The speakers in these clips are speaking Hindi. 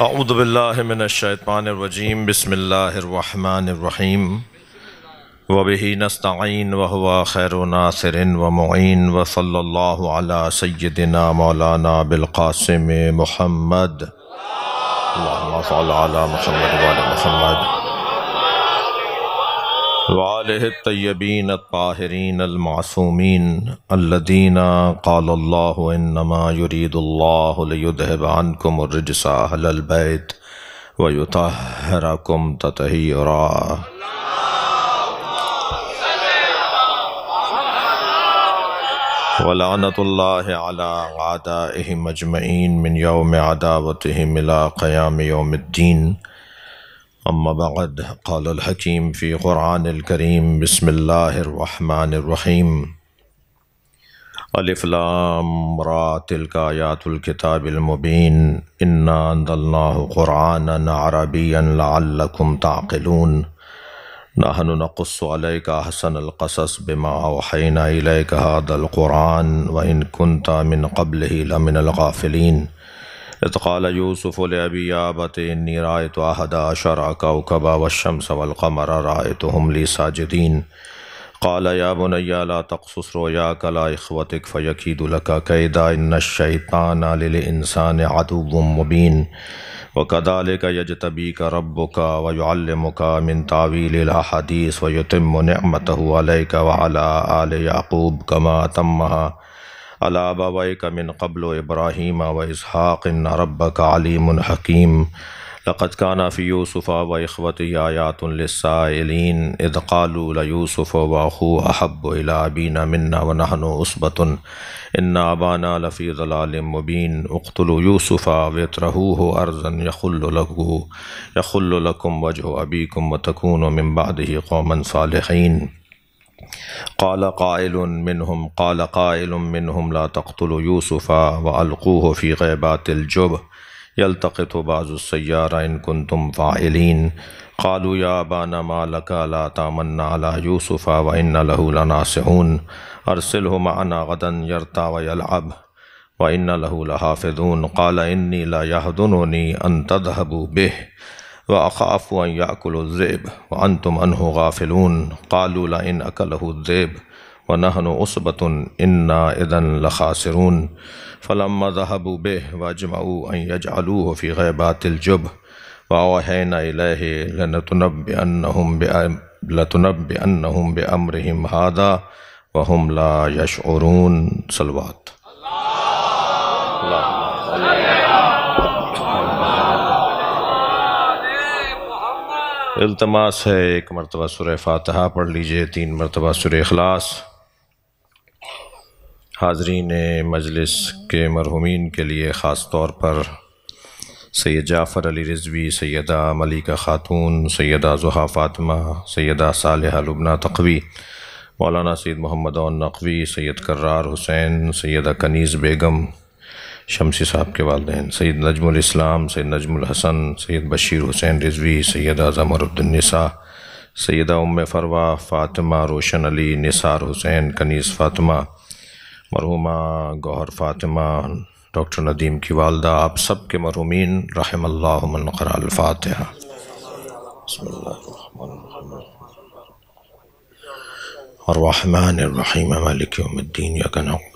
अऊदबिल्लिनशैतवानरजीम बसमीम वबी नस्तिन वहवा खैर व मुन व सल्ला सैदिना मौलाना बिलकासम महमद महमद वालह तयबीन ताहरीन अलमासूमीन अल्लदीना काल्लादहबानकुमरजसाहलबैत वयुतहरकुम ततहीरा वलानतल्ला आदा मजमैन मिन योम आदावत मिला क़याम योमद्दीन अम्मा बाद काल हकीम फ़ी क़ुरान करीम बसमीम अलिफ़लामरा तिलका यातुल्कताबिलमुबीन इन्ना क़ुरान अरबी लाकुम ताक़िलून नहन नक़ुस्लका हसन अलकसस बिमा वहना का हदल क़ुरान व इन कुनता मिन कबल ही लमिन इतकाल यूसुफ़ अबी आबत इन्नी राय तो आहदा अशरा कबा वशम्स वलकमर राय तो हमली साजिदीन काल या बुनैया ला तखसुस रोया कला इखवतिक फ़यकीदुलका कैदा इन शैतान लिल इंसान अदुम मुबीन व कदाल का यज तबी का रब का वम का मिन तावील हदीस व युतम नमत हुआ का वाला आल याकूब कमा तमहा अलाबाई का मिन कबल इब्राहीम व इसहाक़ रब का आलिम हकीम लक़त का नफ़ी यूसफ़ा व अखवत आयातलसाइलिन इदक़ालूसफ़ वाहू अहब अलाबीन मन्ना व नहन उसबतन इन्ना अबाना लफ़ी ज़लालमबीन उख्तल यूसफ़ा वतरहू हो अर्ज़न यखुल्लू यखुल्लकुम वजह अबीकुम व तकून मम्बाद कौमन सालहीन काल कायल मिनहम काल कायल मिनहम ला तख्तल यूसुफ़ा व अलकूह फ़ी गैबातिलजुब यलतक़त बाज़ुसैारा इन कन तुम फ़ाइलिन कालू या बाना मालका ला तामन्ना अला यूसुफ़ा व इन लहूलनासहून अरसिल माना गदन यरता वलअब व इन लहूल हाफिदून काला इन्नी ला यहदनोनी अन तदहबू बेह व अखाफ़ याकुलज़ेब व अन तुम अनहो गाफिलून कालूला इन अकलहुज़ेब व नहन उसबतन इन्ना इदन लखासरून फ़लम जहबू बेह व जमाऊ अज आलू फ़ी गैबातिलजुब वाहन लनतनब लतनब अनहम बमरहम हादा वहम ला यशरून सलवात Allah. Allah. अल्तमास है एक मरतबा सुर फातहा पढ़ लीजिए तीन मरतबा सुर अखलास हाजरीन मजलिस के मरहुमीन के लिए ख़ास तौर पर सैद जाफ़र अली रिजवी सैदा मलिका ख़ातून सैदा जुहा फ़ातमा सैदा सालबना लुबना तकवी मौलाना सैद मोहम्मद नकवी सैद करार हुसैन सैदा कनीज़ बेगम शमसी साहब के वालदे सैद नजमुलस्लाम सैद नजमुल हसन सैद बशीर हुसैन रिजवी सैद आज़म अरबदुलनसा सैदा उम फरवा फ़ातिमा रोशन अली निसार हुसैन कनीस फ़ातिमा मरहुमा गौहर फ़ातिमा डॉक्टर नदीम की वालदा आप सब के मरहुमीन रहमल्लाफ़ातहा और वाहमान रहीम मलिक उम्मीद्दीन यकन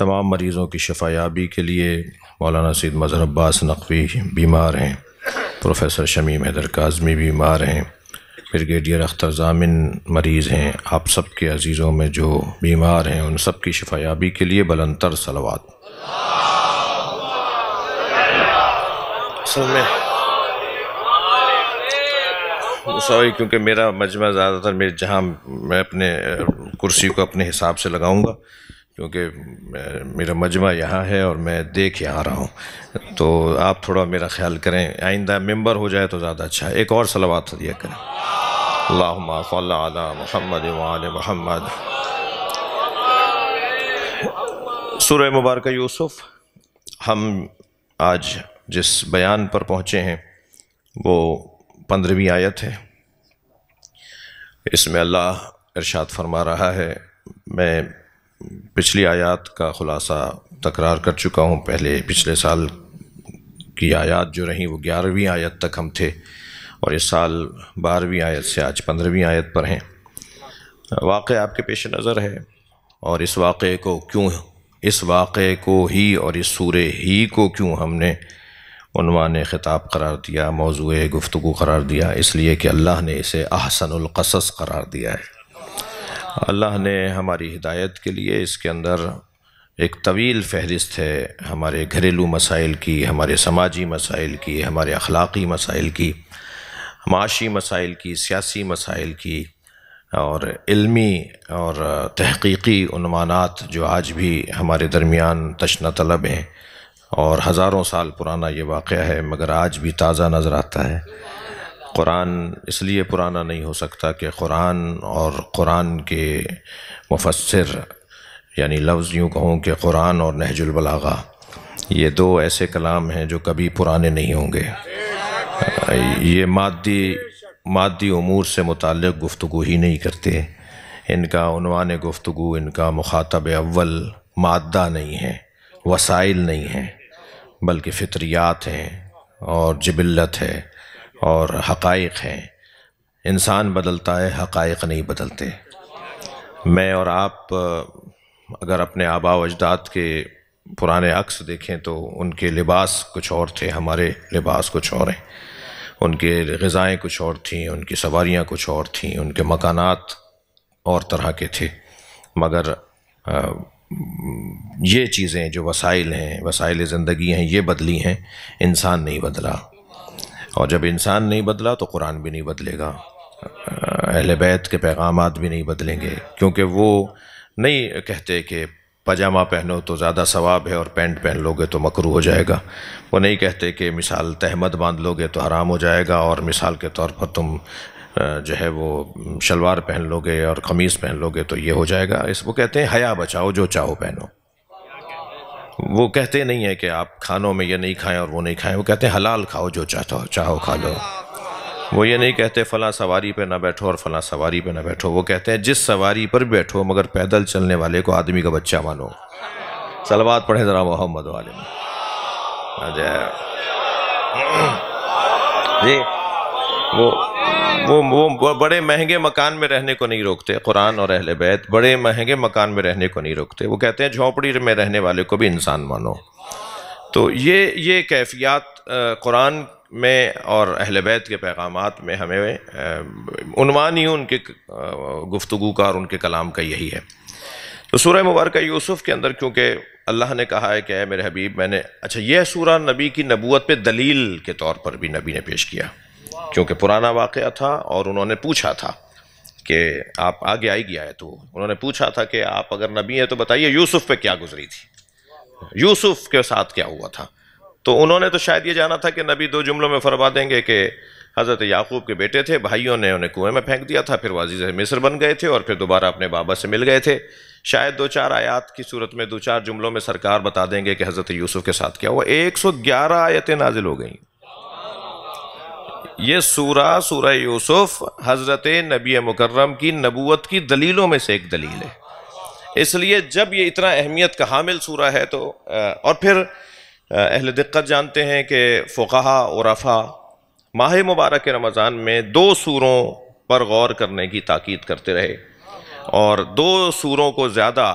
तमाम मरीज़ों की शफायाबी के लिए मौलाना सैद मज़हर अब्बास नकवी बीमार हैं प्रोफेसर शमीम हैदर काजमी बीमार हैं ब्रिगेडियर अख्तर जामिन मरीज़ हैं आप सब के अज़ीज़ों में जो बीमार हैं उन सब की शफायाबी के लिए बलंतर सलवात सॉरी क्योंकि मेरा मजमा ज़्यादातर मेरे जहाँ मैं अपने कुर्सी को अपने हिसाब से लगाऊंगा क्योंकि मेरा मजमा यहाँ है और मैं देख यहाँ रहा हूँ तो आप थोड़ा मेरा ख्याल करें आइंदा मेंबर हो जाए तो ज़्यादा अच्छा है एक और सलावात तो दिया करें महमद वाल महमद सुर मुबारक यूसुफ हम आज जिस बयान पर पहुँचे हैं वो पंद्रहवीं आयत है इसमें अल्लाह इरशाद फरमा रहा है मैं पिछली आयत का ख़ुलासा तकरार कर चुका हूँ पहले पिछले साल की आयत जो रही वो ग्यारहवीं आयत तक हम थे और इस साल बारहवीं आयत से आज पंद्रहवीं आयत पर हैं वाक़ आपके पेश नज़र है और इस वाक़े को क्यों इस वाक़े को ही और इस सूरे ही को क्यों हमने उनवान ख़िताब करार दिया मौजू गुफ्तु करार दिया इसलिए कि अल्लाह ने इसे अहसनकस करार दिया है अल्लाह ने हमारी हिदायत के लिए इसके अंदर एक तवील फहरिस्त है हमारे घरेलू मसाइल की हमारे समाजी मसाइल की हमारे अखलाक़ी मसाइल की माशी मसाइल की सियासी मसाइल की और इल्मी और तहकीकी उनवानात जो आज भी हमारे दरमियान तशना तलब हैं और हज़ारों साल पुराना ये वाक़ है मगर आज भी ताज़ा नज़र आता है कुरान इसलिए पुराना नहीं हो सकता कि कुरान और कुरान के मुफसर यानी लफ्ज़ यूँ कहूँ कि कुरान और नहजुलबलागा ये दो ऐसे कलाम हैं जो कभी पुराने नहीं होंगे ये मादी मादी अमूर से मुतक़ गुफ्तु ही नहीं करते इनका उनवान गुफ्तु इनका मुखातब अव्वल मादा नहीं है वसाइल नहीं हैं बल्कि फितरियात हैं और जबिलत है और हकाइक हैं इंसान बदलता है हकाइक नहीं बदलते मैं और आप अगर अपने आबा अजदाद के पुराने अक्स देखें तो उनके लिबास कुछ और थे हमारे लिबास कुछ और हैं उनके गज़ाएँ कुछ और थीं उनकी सवारियाँ कुछ और थीं उनके मकानात और तरह के थे मगर आ, ये चीज़ें जो वसाइल हैं वसाइल ज़िंदगी हैं ये बदली हैं इंसान नहीं बदला और जब इंसान नहीं बदला तो कुरान भी नहीं बदलेगा अहल बैत के पैगाम भी नहीं बदलेंगे क्योंकि वो नहीं कहते कि पजामा पहनो तो ज़्यादा सवाब है और पैंट पहन लोगे तो मकरू हो जाएगा वो नहीं कहते कि मिसाल तहमद बांध लोगे तो हराम हो जाएगा और मिसाल के तौर पर तुम जो है वो शलवार पहन लोगे और कमीज़ पहन लोगे तो ये हो जाएगा इस वो कहते हैं हया बचाओ जो चाहो पहनो वो कहते नहीं है कि आप खानों में ये नहीं खाएं और वो नहीं खाएं वो कहते हैं हलाल खाओ जो चाहते हो चाहो खा लो वो ये नहीं कहते फ़लाँ सवारी पे ना बैठो और फ़लाँ सवारी पे ना बैठो वो कहते हैं जिस सवारी पर बैठो मगर पैदल चलने वाले को आदमी का बच्चा मानो सलवाद पढ़े ज़रा मोहम्मद वाले में जी वो वो वो बड़े महंगे मकान में रहने को नहीं रोकते कुरान और अहल बैत बड़े महंगे मकान में रहने को नहीं रोकते वो कहते हैं झोंपड़ी में रहने वाले को भी इंसान मानो तो ये ये कैफियत कुरान में और अहल बैत के पैगाम में हमें उनवान ही उनके गुफ्तु का और उनके कलाम का यही है तो सूर्य मुबारक यूसुफ़ के अंदर क्योंकि अल्लाह ने कहा है कि मेरे हबीब मैंने अच्छा यह सूरा नबी की नबूत पे दलील के तौर पर भी नबी ने पेश किया क्योंकि पुराना वाक़ था और उन्होंने पूछा था कि आप आगे आएगी आया तो उन्होंने पूछा था कि आप अगर नबी हैं तो बताइए यूसुफ पे क्या गुजरी थी यूसुफ के साथ क्या हुआ था तो उन्होंने तो शायद ये जाना था कि नबी दो जुमलों में फरमा देंगे कि हज़रत याकूब के बेटे थे भाइयों ने उन्हें कुएं में फेंक दिया था फिर वाजीज मिस्र बन गए थे और फिर दोबारा अपने बाबा से मिल गए थे शायद दो चार आयात की सूरत में दो चार जुमलों में सरकार बता देंगे कि हज़रत यूसुफ के साथ क्या हुआ ग्यारह आयतें नाजिल हो गई ये सूरा सूरा यूसुफ हज़रत नबी मुकर्रम की नबूत की दलीलों में से एक दलील है इसलिए जब ये इतना अहमियत का हामिल सूरा है तो और फिर अहल दिक्कत जानते हैं कि और औरफ़ा माह मुबारक रमज़ान में दो सूरों पर गौर करने की ताक़द करते रहे और दो सूरों को ज़्यादा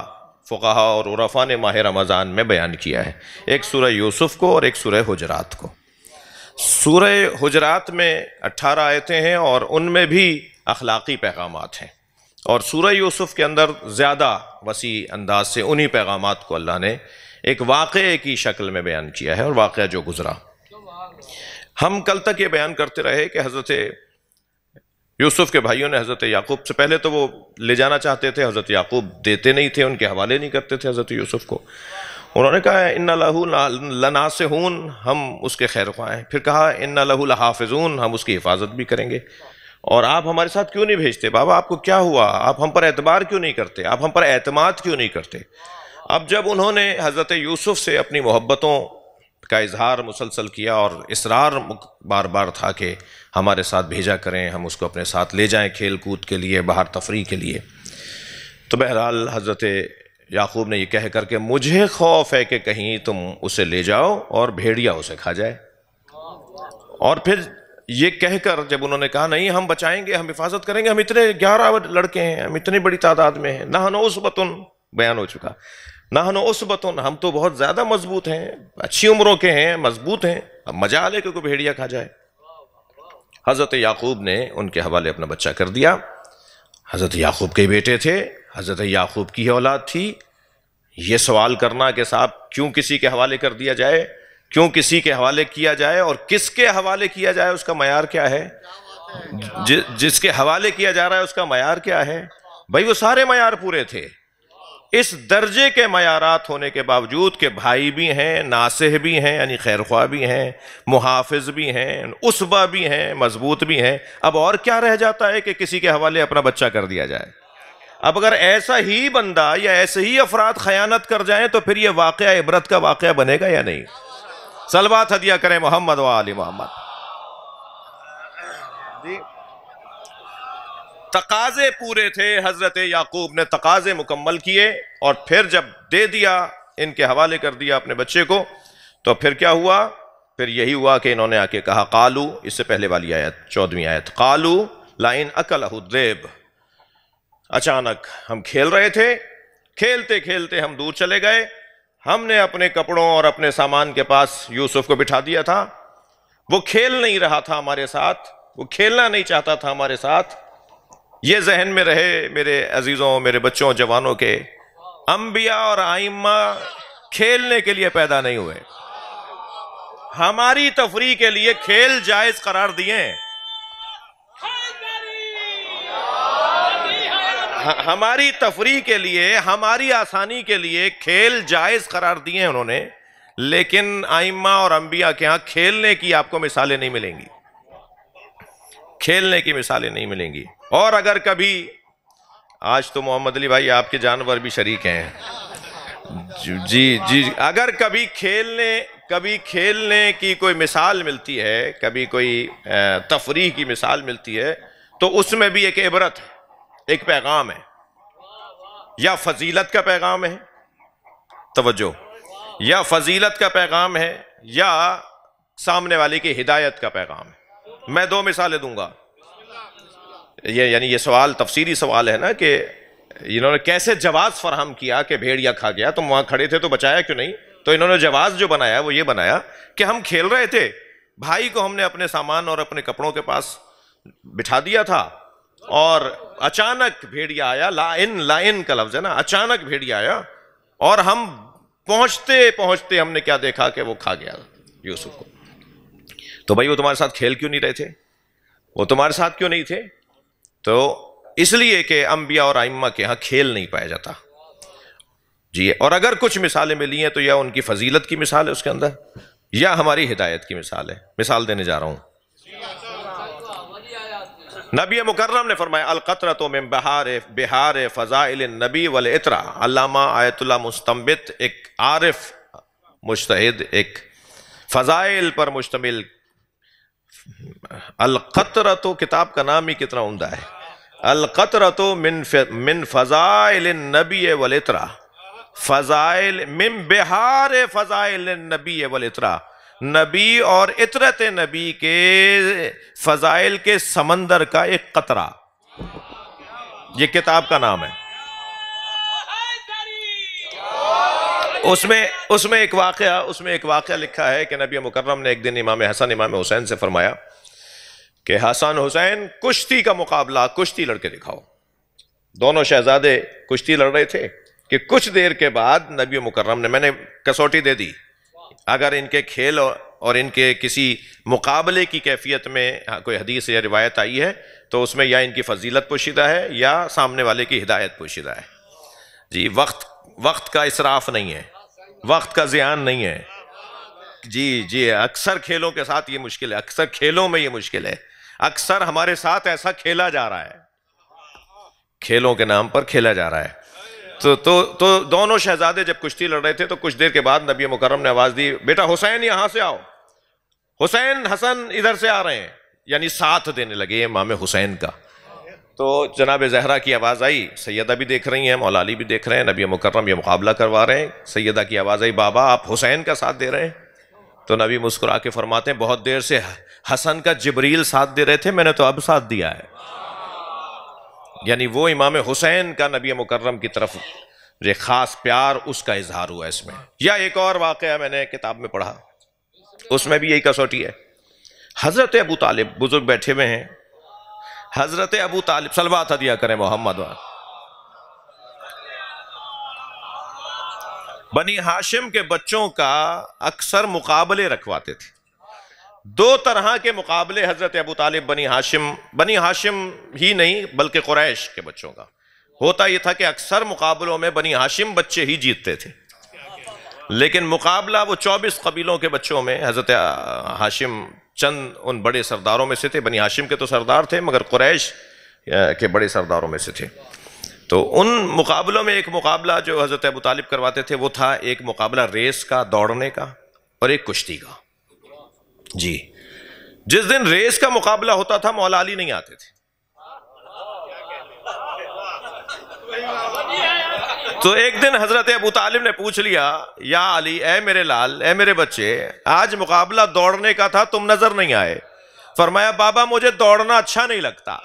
फ़ुहा और उरफ़ा ने माह रमज़ान में बयान किया है एक सूर यूसुफ़ को और एक सूर हजरात को सूर्य हजरात में 18 आयतें हैं और उनमें भी अखलाक़ी पैगाम हैं और सूर्य यूसुफ के अंदर ज़्यादा वसी अंदाज से उन्हीं पैगाम को अल्लाह ने एक वाक़े की शक्ल में बयान किया है और वाक़ जो गुज़रा हम कल तक ये बयान करते रहे कि हज़रत यूसुफ के भाइयों ने हज़रत याकूब से पहले तो वो ले जाना चाहते थे हज़रत याकूब देते नहीं थे उनके हवाले नहीं करते थे हज़रत यूसुफ को उन्होंने कहा इन्ना लहू लनासहून हम उसके खैर ख्वाह हैं फिर कहा इन्ना लहू लहाफजून हम उसकी हिफाजत भी करेंगे और आप हमारे साथ क्यों नहीं भेजते बाबा आपको क्या हुआ आप हम पर एतबार क्यों नहीं करते आप हम पर अतमाद क्यों नहीं करते अब जब उन्होंने हज़रत यूसुफ से अपनी मोहब्बतों का इजहार मुसलसल किया और इसरार बार बार था कि हमारे साथ भेजा करें हम उसको अपने साथ ले जाएँ खेल कूद के लिए बाहर तफरी के लिए तो बहरहाल हज़रत याकूब ने यह कह करके मुझे खौफ है कि कहीं तुम उसे ले जाओ और भेड़िया उसे खा जाए और फिर ये कहकर जब उन्होंने कहा नहीं हम बचाएंगे हम हिफाजत करेंगे हम इतने ग्यारह लड़के हैं हम इतनी बड़ी तादाद में हैं ना बतुन बयान हो चुका ना बतुन हम तो बहुत ज़्यादा मजबूत हैं अच्छी उम्रों के हैं मजबूत हैं अब मजा आ ले क्योंकि भेड़िया खा जाए हज़रत याकूब ने उनके हवाले अपना बच्चा कर दिया हज़रत याकूब के बेटे थे हज़रत याकूब की औलाद थी ये सवाल करना कि साहब क्यों किसी के हवाले कर दिया जाए क्यों किसी के हवाले किया जाए और किसके हवाले किया जाए उसका मैार क्या है जि, जिसके हवाले किया जा रहा है उसका मैार क्या है भाई वो सारे मैार पूरे थे इस दर्जे के मैारात होने के बावजूद के भाई भी हैं नासह भी हैं यानी खैर ख्वा भी हैं मुहाफ़ भी हैं उसबा भी हैं मजबूत भी हैं अब और क्या रह जाता है कि किसी के हवाले अपना बच्चा कर दिया जाए अब अगर ऐसा ही बंदा या ऐसे ही अफराद खयानत कर जाए तो फिर यह वाक़ इबरत का वाक़ बनेगा या नहीं सलवात हदिया करें मोहम्मद वाली मोहम्मद तकाजे पूरे थे हजरत याकूब ने तकाजे मुकम्मल किए और फिर जब दे दिया इनके हवाले कर दिया अपने बच्चे को तो फिर क्या हुआ फिर यही हुआ कि इन्होंने आके कहा कालू इससे पहले वाली आयत चौदहवीं आयत कालू लाइन अकल अहुदेब अचानक हम खेल रहे थे खेलते खेलते हम दूर चले गए हमने अपने कपड़ों और अपने सामान के पास यूसुफ को बिठा दिया था वो खेल नहीं रहा था हमारे साथ वो खेलना नहीं चाहता था हमारे साथ ये जहन में रहे मेरे अजीज़ों मेरे बच्चों जवानों के अम्बिया और आइम्मा खेलने के लिए पैदा नहीं हुए हमारी तफरी के लिए खेल जायज करार दिए हमारी तफरी के लिए हमारी आसानी के लिए खेल जायज़ करार दिए हैं उन्होंने लेकिन आइम्मा और अंबिया के यहां खेलने की आपको मिसालें नहीं मिलेंगी खेलने की मिसालें नहीं मिलेंगी और अगर कभी आज तो मोहम्मद अली भाई आपके जानवर भी शरीक हैं जी जी अगर कभी खेलने कभी खेलने की कोई मिसाल मिलती है कभी कोई तफरी की मिसाल मिलती है तो उसमें भी एक इबरत है एक पैगाम है या फजीलत का पैगाम है तवज्जो या फजीलत का पैगाम है या सामने वाले की हिदायत का पैगाम है मैं दो मिसालें दूंगा ये यानी ये सवाल तफसीरी सवाल है ना कि इन्होंने कैसे जवाब फराहम किया कि भेड़िया खा गया तुम वहां खड़े थे तो बचाया क्यों नहीं तो इन्होंने जवाब जो बनाया वो ये बनाया कि हम खेल रहे थे भाई को हमने अपने सामान और अपने कपड़ों के पास बिठा दिया था और अचानक भेड़िया आया लाइन लाइन का लफ्ज है ना अचानक भेड़िया आया और हम पहुंचते पहुंचते हमने क्या देखा कि वो खा गया यूसुफ को तो भाई वो तुम्हारे साथ खेल क्यों नहीं रहे थे वो तुम्हारे साथ क्यों नहीं थे तो इसलिए कि अंबिया और आइम्मा के यहां खेल नहीं पाया जाता जी और अगर कुछ मिसालें मिली हैं तो या उनकी फजीलत की मिसाल है उसके अंदर या हमारी हिदायत की मिसाल है मिसाल देने जा रहा हूं नबी मुकर्रम ने फरमाया अलकतरत में बहार बिहार फ़ज़ाइल नबी वल इतरा अल्लामा आयतुल्ला मुस्तमित एक आरिफ मुश्तद एक फ़ज़ाइल पर मुश्तमिल अलकतरत किताब का नाम ही कितना उमदा है अलकतरत मिन मिन फ़ज़ाइल नबी वल इतरा फ़ज़ाइल मिन बिहार फ़ज़ाइल नबी वल इतरा नबी और इतरत नबी के फ़ज़ाइल के समंदर का एक कतरा ये किताब का नाम है उसमें उसमें एक वाक़ उसमें एक वाक़ लिखा है कि नबी मुकर्रम ने एक दिन इमाम हसन इमाम हुसैन से फरमाया कि हसन हुसैन कुश्ती का मुकाबला कुश्ती लड़के दिखाओ दोनों शहजादे कुश्ती लड़ रहे थे कि कुछ देर के बाद नबी मुकर्रम ने मैंने कसौटी दे दी अगर इनके खेल और इनके किसी मुकाबले की कैफियत में हाँ, कोई हदीस या रिवायत आई है तो उसमें या इनकी फजीलत पोशीदा है या सामने वाले की हिदायत पोशीदा है जी वक्त वक्त का इसराफ नहीं है वक्त का ज्यान नहीं है जी जी अक्सर खेलों के साथ ये मुश्किल है अक्सर खेलों में ये मुश्किल है अक्सर हमारे साथ ऐसा खेला जा रहा है खेलों के नाम पर खेला जा रहा है तो तो तो दोनों शहजादे जब कुश्ती लड़ रहे थे तो कुछ देर के बाद नबी मुकरम ने आवाज़ दी बेटा हुसैन यहाँ से आओ हुसैन हसन इधर से आ रहे हैं यानी साथ देने लगे इमाम हुसैन का तो जनाब जहरा की आवाज़ आई सैदा भी देख रही हैं मौलाली भी देख रहे हैं नबी मुकरम ये मुकाबला करवा रहे हैं सैदा की आवाज़ आई बाबा आप हुसैन का साथ दे रहे हैं तो नबी मुस्कुरा के फरमाते हैं बहुत देर से हसन का जबरील साथ दे रहे थे मैंने तो अब साथ दिया है यानी वो इमाम हुसैन का नबी मुकर्रम की तरफ जो ख़ास प्यार उसका इजहार हुआ इसमें या एक और वाक़ मैंने किताब में पढ़ा उसमें भी यही कसौटी है हज़रत अबू तालिब बुज़ुर्ग बैठे हुए हैं हज़रत अबू तालिब सलवा था दिया करें मोहम्मद बनी हाशिम के बच्चों का अक्सर मुकाबले रखवाते थे दो तरह के मुकाबले हजरत अबू तालिब बनी हाशिम बनी हाशिम ही नहीं बल्कि कुरैश के बच्चों का होता यह था कि अक्सर मुकाबलों में बनी हाशिम बच्चे ही जीतते थे लेकिन मुकाबला वो चौबीस कबीलों के बच्चों में हजरत हाशिम चंद उन बड़े सरदारों में से थे बनी हाशिम के तो सरदार थे मगर कुरैश के बड़े सरदारों में से थे तो उन मुकाबलों में एक मुकाबला जो हज़रत अबू तालिब करवाते थे वो था एक मुकाबला रेस का दौड़ने का और एक कुश्ती का जी जिस दिन रेस का मुकाबला होता था मौला अली नहीं आते थे तो एक दिन हजरत अबू तालिब ने पूछ लिया या अली ए मेरे लाल ए मेरे बच्चे आज मुकाबला दौड़ने का था तुम नजर नहीं आए फरमाया बाबा मुझे दौड़ना अच्छा नहीं लगता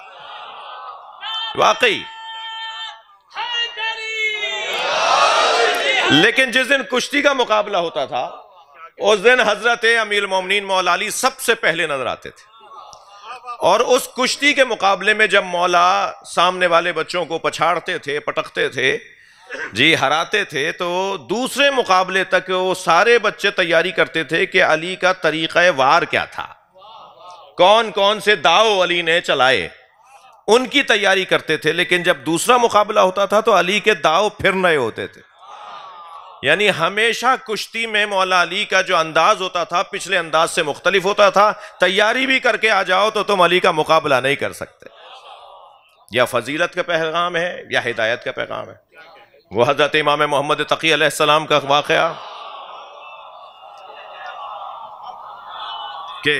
वाकई लेकिन जिस दिन कुश्ती का मुकाबला होता था उस दिन हजरत अमीर मोमिन मौला सबसे पहले नजर आते थे और उस कुश्ती के मुकाबले में जब मौला सामने वाले बच्चों को पछाड़ते थे पटकते थे जी हराते थे तो दूसरे मुकाबले तक वो सारे बच्चे तैयारी करते थे कि अली का तरीका वार क्या था कौन कौन से दाव अली ने चलाए उनकी तैयारी करते थे लेकिन जब दूसरा मुकाबला होता था तो अली के दाव फिर नए होते थे यानी हमेशा कुश्ती में मौला अली का जो अंदाज होता था पिछले अंदाज से मुख्तलिफ होता था तैयारी भी करके आ जाओ तो तुम अली का मुकाबला नहीं कर सकते या फजीलत का पैगाम है या हिदायत का पैगाम है वह हजरत इमाम मोहम्मद तकीम का वाक़ के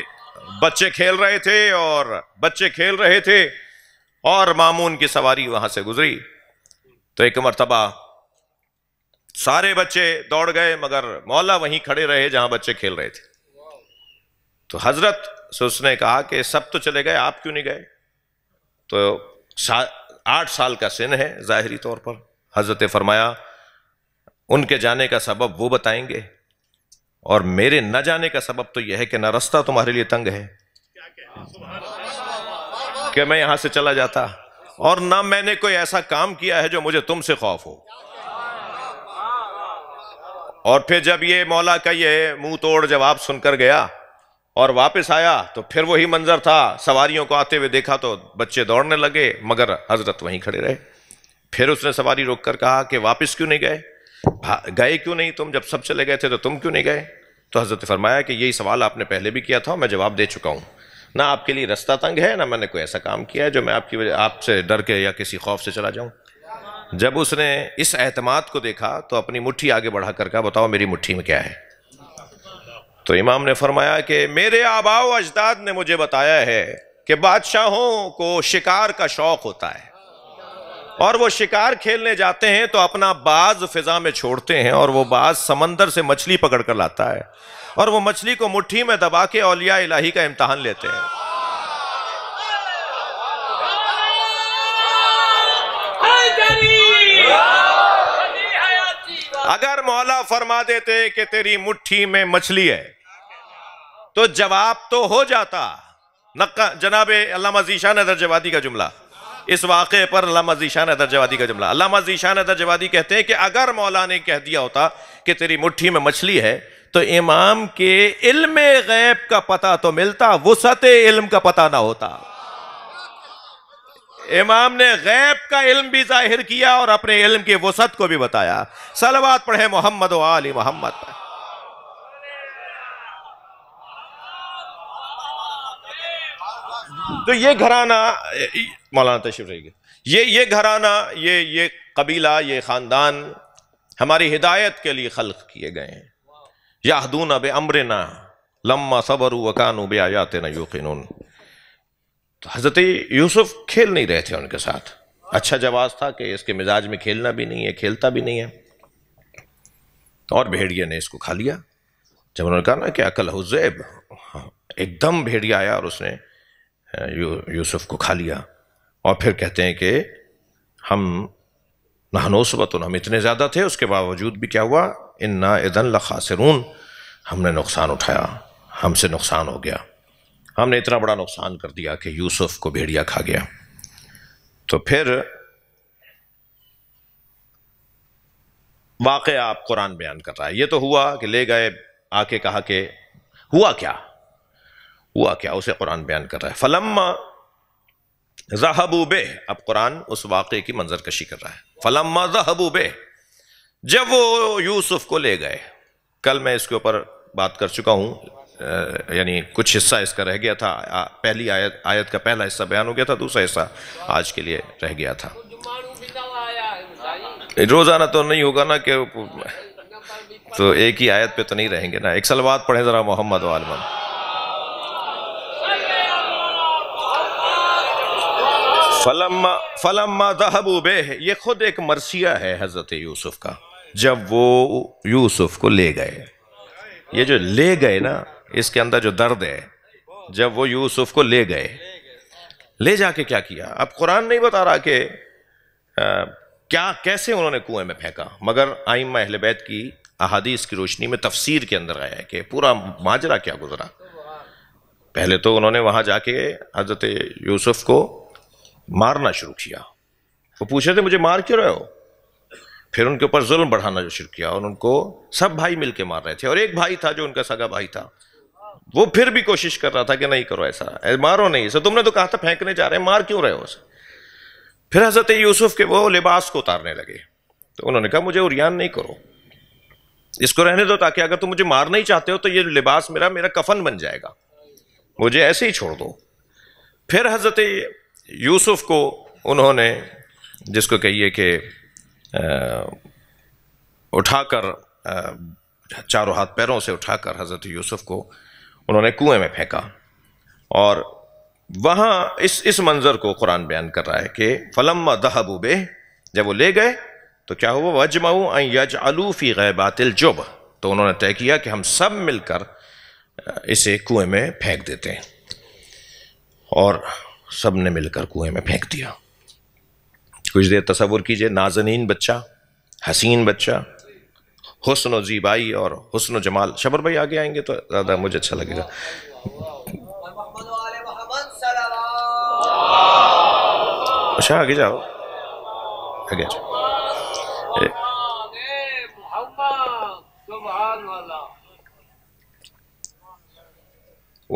बच्चे खेल रहे थे और बच्चे खेल रहे थे और मामून की सवारी वहां से गुजरी तो एक मरतबा सारे बच्चे दौड़ गए मगर मौला वहीं खड़े रहे जहां बच्चे खेल रहे थे तो हजरत से उसने कहा कि सब तो चले गए आप क्यों नहीं गए तो सा, आठ साल का सिन है ज़ाहरी तौर पर हजरत फरमाया उनके जाने का सबब वो बताएंगे और मेरे न जाने का सबब तो यह है कि ना रास्ता तुम्हारे लिए तंग है कि मैं यहां से चला जाता और ना मैंने कोई ऐसा काम किया है जो मुझे तुमसे खौफ हो और फिर जब ये मौला का ये मुंह तोड़ जवाब सुनकर गया और वापस आया तो फिर वही मंजर था सवारियों को आते हुए देखा तो बच्चे दौड़ने लगे मगर हजरत वहीं खड़े रहे फिर उसने सवारी रोक कर कहा कि वापस क्यों नहीं गए गए क्यों नहीं तुम जब सब चले गए थे तो तुम क्यों नहीं गए तो हजरत फरमाया कि यही सवाल आपने पहले भी किया था मैं जवाब दे चुका हूँ ना आपके लिए रास्ता तंग है ना मैंने कोई ऐसा काम किया है जो मैं आपकी वजह आपसे डर के या किसी खौफ से चला जाऊँ जब उसने इस एतमाद को देखा तो अपनी मुट्ठी आगे बढ़ा कर कहा बताओ मेरी मुट्ठी में क्या है तो इमाम ने फरमाया कि मेरे आबाओ अजदाद ने मुझे बताया है कि बादशाहों को शिकार का शौक होता है और वो शिकार खेलने जाते हैं तो अपना बाज फिजा में छोड़ते हैं और वो बाज समंदर से मछली पकड़ कर लाता है और वो मछली को मुट्ठी में दबा के औलिया इलाही का इम्तहान लेते हैं अगर मौला फरमा देते कि तेरी मुट्ठी में मछली है तो जवाब तो हो जाता नक्का जनाब अलामा जीशान अदर जवादी का जुमला इस वाक़े पर अलामा जीशान अदर जवादी का जुमला अलामा जीशान अदर जवादी कहते हैं कि अगर मौला ने कह दिया होता कि तेरी मुट्ठी में मछली है तो इमाम के इल्म गैब का पता तो मिलता वसत इल्म का पता ना होता इमाम ने गैब का इल्म भी जाहिर किया और अपने इल्म की वसत को भी बताया सलवात पढ़े मोहम्मद वाली मोहम्मद तो ये घराना मौलाना तशरीफ रहेगी ये ये घराना ये ये कबीला ये ख़ानदान हमारी हिदायत के लिए खल्क किए गए हैं याहदून अब अमरना लम्मा सबर वकानू बे आयात यूकिनून तो हज़रत यूसुफ खेल नहीं रहे थे उनके साथ अच्छा जवाब था कि इसके मिजाज में खेलना भी नहीं है खेलता भी नहीं है और भेड़िया ने इसको खा लिया जब उन्होंने कहा ना कि अकल हुजैब हाँ, एकदम भेड़िया आया और उसने यू, यूसुफ को खा लिया और फिर कहते हैं कि हम नहनोसबत हम इतने ज़्यादा थे उसके बावजूद भी क्या हुआ इन्ना इदन लखासरून हमने नुकसान उठाया हमसे नुकसान हो गया हमने इतना बड़ा नुकसान कर दिया कि यूसुफ को भेड़िया खा गया तो फिर वाक़ आप कुरान बयान कर रहा है ये तो हुआ कि ले गए आके कहा कि हुआ क्या हुआ क्या उसे कुरान बयान कर रहा है फलम जहबूबे अब कुरान उस वाक़े की मंजर कशी कर रहा है फलम जहबूबे जब वो यूसुफ को ले गए कल मैं इसके ऊपर बात कर चुका हूँ यानी कुछ हिस्सा इसका रह गया था पहली आयत आयत का पहला हिस्सा बयान हो गया था दूसरा हिस्सा आज के लिए रह गया था रोज़ाना तो नहीं होगा ना कि तो एक ही आयत पे तो नहीं रहेंगे ना एक सलवाद पढ़े ज़रा मोहम्मद वालमन फलम दहबू ये खुद एक मरसिया है हज़रत यूसुफ का जब वो यूसुफ को ले गए ये जो ले गए ना इसके अंदर जो दर्द है जब वो यूसुफ को ले गए ले जाके क्या किया अब कुरान नहीं बता रहा कि क्या कैसे उन्होंने कुएं में फेंका मगर आइम अहल बैत की अहादीस की रोशनी में तफसीर के अंदर आया है कि पूरा माजरा क्या गुजरा पहले तो उन्होंने वहां जाके हजरत यूसुफ को मारना शुरू किया वो पूछ रहे थे मुझे मार क्यों रहे हो फिर उनके ऊपर जुल्म बढ़ाना शुरू किया और उनको सब भाई मिलके मार रहे थे और एक भाई था जो उनका सगा भाई था वो फिर भी कोशिश कर रहा था कि नहीं करो ऐसा मारो नहीं ऐसा तुमने तो कहा था फेंकने जा रहे हैं मार क्यों रहे हो उसे फिर हजरत यूसुफ के वो लिबास को उतारने लगे तो उन्होंने कहा मुझे उरियान नहीं करो इसको रहने दो ताकि अगर तुम मुझे मार नहीं चाहते हो तो ये लिबास मेरा मेरा कफन बन जाएगा मुझे ऐसे ही छोड़ दो फिर हजरत यूसुफ को उन्होंने जिसको कहिए कि उठाकर चारों हाथ पैरों से उठाकर हजरत यूसुफ को उन्होंने कुएं में फेंका और वहाँ इस इस मंज़र को कुरान बयान कर रहा है कि फलम दहबूबे जब वो ले गए तो क्या हुआ वजमाऊ यज अलूफ़ी गैबातिल जुब तो उन्होंने तय किया कि हम सब मिलकर इसे कुएं में फेंक देते हैं और सब ने मिलकर कुएं में फेंक दिया कुछ देर तस्वुर कीजिए नाजनीन बच्चा हसीन बच्चा हुसन ज़ीबाई और हुसन जमाल शबर भाई आगे आएंगे तो ज़्यादा मुझे अच्छा लगेगा अच्छा आगे जाओ आगे जाओ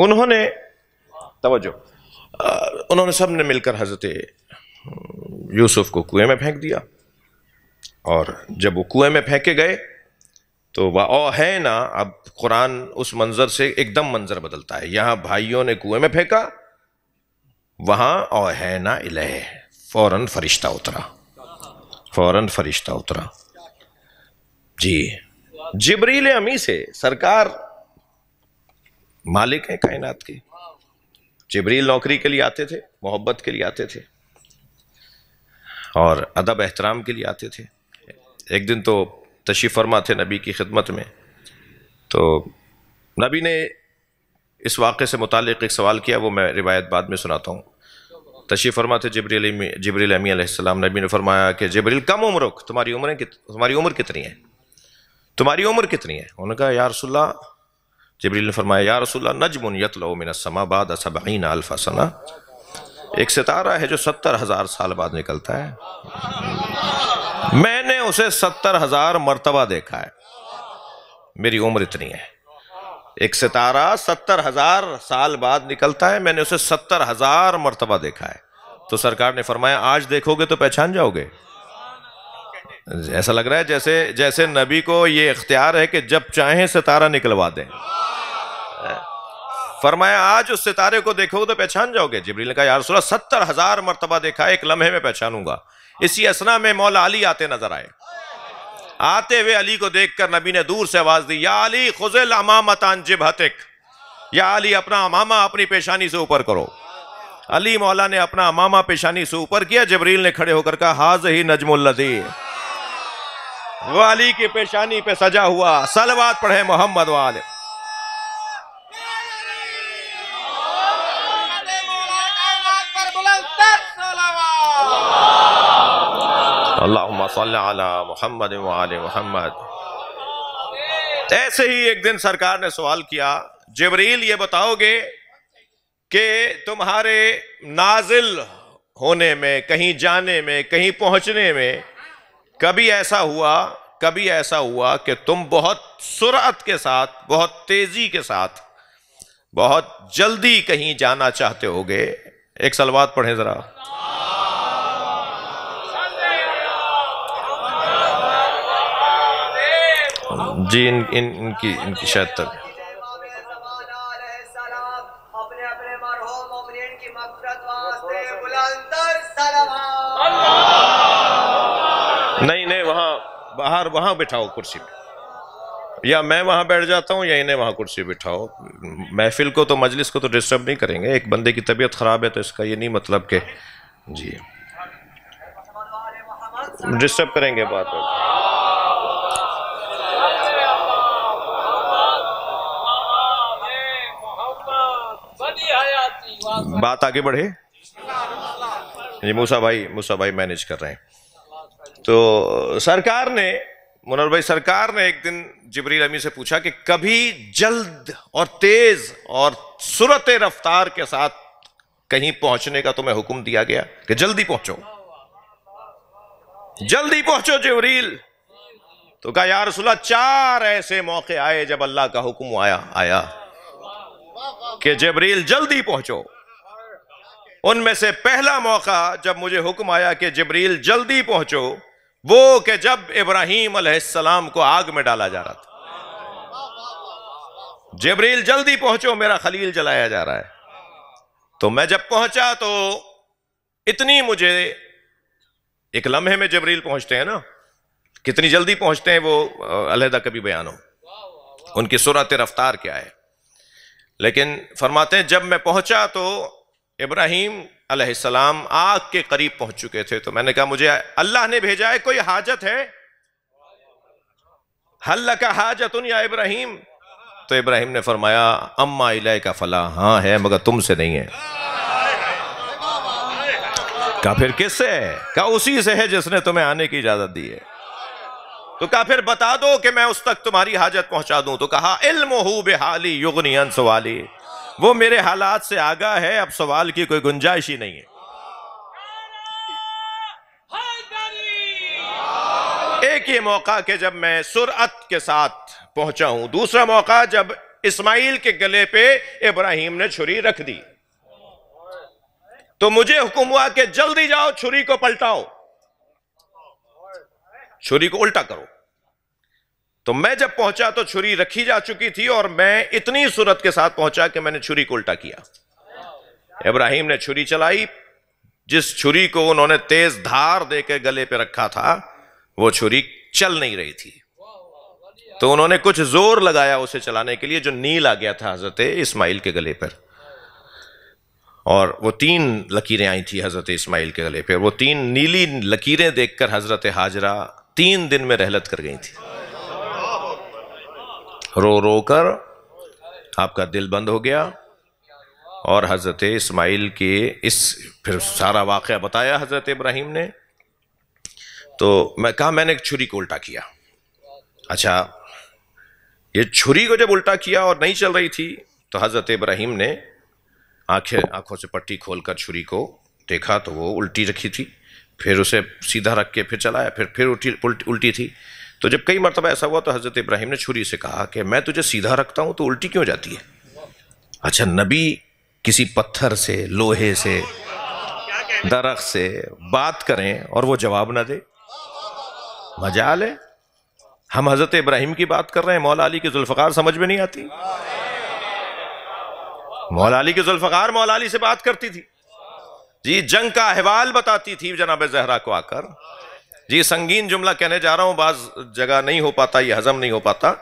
उन्होंने तवज्जो उन्होंने सब ने मिलकर हज़रत यूसुफ को कुएं में फेंक दिया और जब वो कुएं में फेंके गए तो और है ना अब कुरान उस मंजर से एकदम मंजर बदलता है यहां भाइयों ने कुएं में फेंका वहां और है ना इलेह फौरन फरिश्ता उतरा फौरन फरिश्ता उतरा जी जिबरील अमी से सरकार मालिक है कायनात के जिबरील नौकरी के लिए आते थे मोहब्बत के लिए आते थे और अदब एहतराम के लिए आते थे एक दिन तो तशी फरमा थे नबी की खिदमत में तो नबी ने इस वाक़े से मुतक़ एक सवाल किया वो मैं रिवायत बाद में सुनाता हूँ तशी फरमा थे जबरील जबरील अमी आसमाम नबी ने फरमाया कि जबरील कम उम्र तुम्हारी उम्र तुम्हारी उम्र कितनी है तुम्हारी उम्र कितनी है उन्होंने कहा यार रसुल्ला जबरील ने फरमाया यार रसुल्ला नजमुन यतलमिनसमाबाद असबीन अल्फ़ासना एक सितारा है जो सत्तर हज़ार साल बाद निकलता है मैंने उसे सत्तर हजार मरतबा देखा है मेरी उम्र इतनी है एक सितारा सत्तर हजार साल बाद निकलता है मैंने उसे सत्तर हजार मरतबा देखा है तो सरकार ने फरमाया आज देखोगे तो पहचान जाओगे ऐसा लग रहा है जैसे जैसे नबी को ये इख्तियार है कि जब चाहे सितारा निकलवा दें फरमाया आज उस सितारे को देखोगे तो पहचान जाओगे जिबरील का यार सत्तर हजार मरतबा देखा एक लम्हे में पहचानूंगा इसी असना में मौला अली आते नजर आए आते हुए अली को देखकर नबी ने दूर से आवाज दी या अली खुजल अमामतान हतिक या अली अपना अमामा अपनी पेशानी से ऊपर करो अली मौला ने अपना अमामा पेशानी से ऊपर किया जबरील ने खड़े होकर कहा हाज ही नजमुल्लदी वो अली की पेशानी पे सजा हुआ सलवात पढ़े मोहम्मद वाले अल्लाह सल्ला मोहम्मद वाल मोहम्मद ऐसे ही एक दिन सरकार ने सवाल किया जबरील ये बताओगे कि तुम्हारे नाजिल होने में कहीं जाने में कहीं पहुंचने में कभी ऐसा हुआ कभी ऐसा हुआ कि तुम बहुत सुरत के साथ बहुत तेज़ी के साथ बहुत जल्दी कहीं जाना चाहते होगे एक सलवात पढ़े ज़रा जी इन इन इनकी इनकी शायद तक नहीं नहीं वहाँ बाहर वहाँ बिठाओ कुर्सी पे या मैं वहाँ बैठ जाता हूँ या इन्हें वहाँ कुर्सी बिठाओ महफिल को तो मजलिस को तो डिस्टर्ब नहीं करेंगे एक बंदे की तबीयत खराब है तो इसका ये नहीं मतलब के जी डिस्टर्ब करेंगे बात बात आगे बढ़े जी मूसा भाई मूसा भाई मैनेज कर रहे हैं तो सरकार ने मुनर भाई सरकार ने एक दिन जबरील अमी से पूछा कि कभी जल्द और तेज और सुरत रफ्तार के साथ कहीं पहुंचने का तुम्हें हुक्म दिया गया कि जल्दी पहुंचो जल्दी पहुंचो जबरील तो कहा यार सुला चार ऐसे मौके आए जब अल्लाह का हुक्म आया आया कि जबरील जल्दी पहुंचो उनमें से पहला मौका जब मुझे हुक्म आया कि जबरील जल्दी पहुंचो वो कि जब इब्राहिम अलैहिस्सलाम को आग में डाला जा रहा था जबरील जल्दी पहुंचो मेरा खलील जलाया जा रहा है तो मैं जब पहुंचा तो इतनी मुझे एक लम्हे में जबरील पहुंचते हैं ना कितनी जल्दी पहुंचते हैं वो अलहदा कभी बयान हो उनकी सुरत रफ्तार क्या है लेकिन फरमाते हैं जब मैं पहुंचा तो इब्राहिम अलैहिस्सलाम आग के करीब पहुंच चुके थे तो मैंने कहा मुझे अल्लाह ने भेजा है कोई हाजत है हल्ला का हाजत या इब्राहिम तो इब्राहिम ने फरमाया अम्मा इले का फला हाँ है मगर तुमसे नहीं है का फिर किससे है का उसी से है जिसने तुम्हें आने की इजाजत दी है तो कहा फिर बता दो कि मैं उस तक तुम्हारी हाजत पहुंचा दूं तो कहा इल्म हो बेहाली युगनियन वाली वो मेरे हालात से आगा है अब सवाल की कोई गुंजाइश ही नहीं है एक ही मौका के जब मैं सुरअत के साथ पहुंचा हूं दूसरा मौका जब इस्माइल के गले पे इब्राहिम ने छुरी रख दी तो मुझे हुक्म हुआ कि जल्दी जाओ छुरी को पलटाओ छुरी को उल्टा करो तो मैं जब पहुंचा तो छुरी रखी जा चुकी थी और मैं इतनी सूरत के साथ पहुंचा कि मैंने छुरी को उल्टा किया इब्राहिम ने छुरी चलाई जिस छुरी को उन्होंने तेज धार देकर गले पे रखा था वो छुरी चल नहीं रही थी तो उन्होंने कुछ जोर लगाया उसे चलाने के लिए जो नील आ गया था हजरत इस्माइल के गले पर और वो तीन लकीरें आई थी हजरत इस्माइल के गले पर वो तीन नीली लकीरें देखकर हजरत हाजरा तीन दिन में रहलत कर गई थी रो रो कर आपका दिल बंद हो गया और हज़रत इसमाइल के इस फिर सारा वाक़ बताया हज़रत इब्राहिम ने तो मैं कहा मैंने एक छुरी को उल्टा किया अच्छा ये छुरी को जब उल्टा किया और नहीं चल रही थी तो हज़रत इब्राहिम ने आंखें आंखों से पट्टी खोलकर छुरी को देखा तो वो उल्टी रखी थी फिर उसे सीधा रख के फिर चलाया फिर फिर उल्टी उल्टी थी तो जब कई मरतबा ऐसा हुआ तो हज़रत इब्राहिम ने छुरी से कहा कि मैं तुझे सीधा रखता हूँ तो उल्टी क्यों जाती है अच्छा नबी किसी पत्थर से लोहे से दरख से बात करें और वो जवाब ना दे मजा ले हम हज़रत इब्राहिम की बात कर रहे हैं मौला अली की जुल्फ़ार समझ में नहीं आती मौला अली की जुल्फ़ार मौला अली से बात करती थी जी जंग का अहवाल बताती थी जनाब जहरा को आकर जी संगीन जुमला कहने जा रहा हूं बाज जगह नहीं हो पाता ये हजम नहीं हो पाता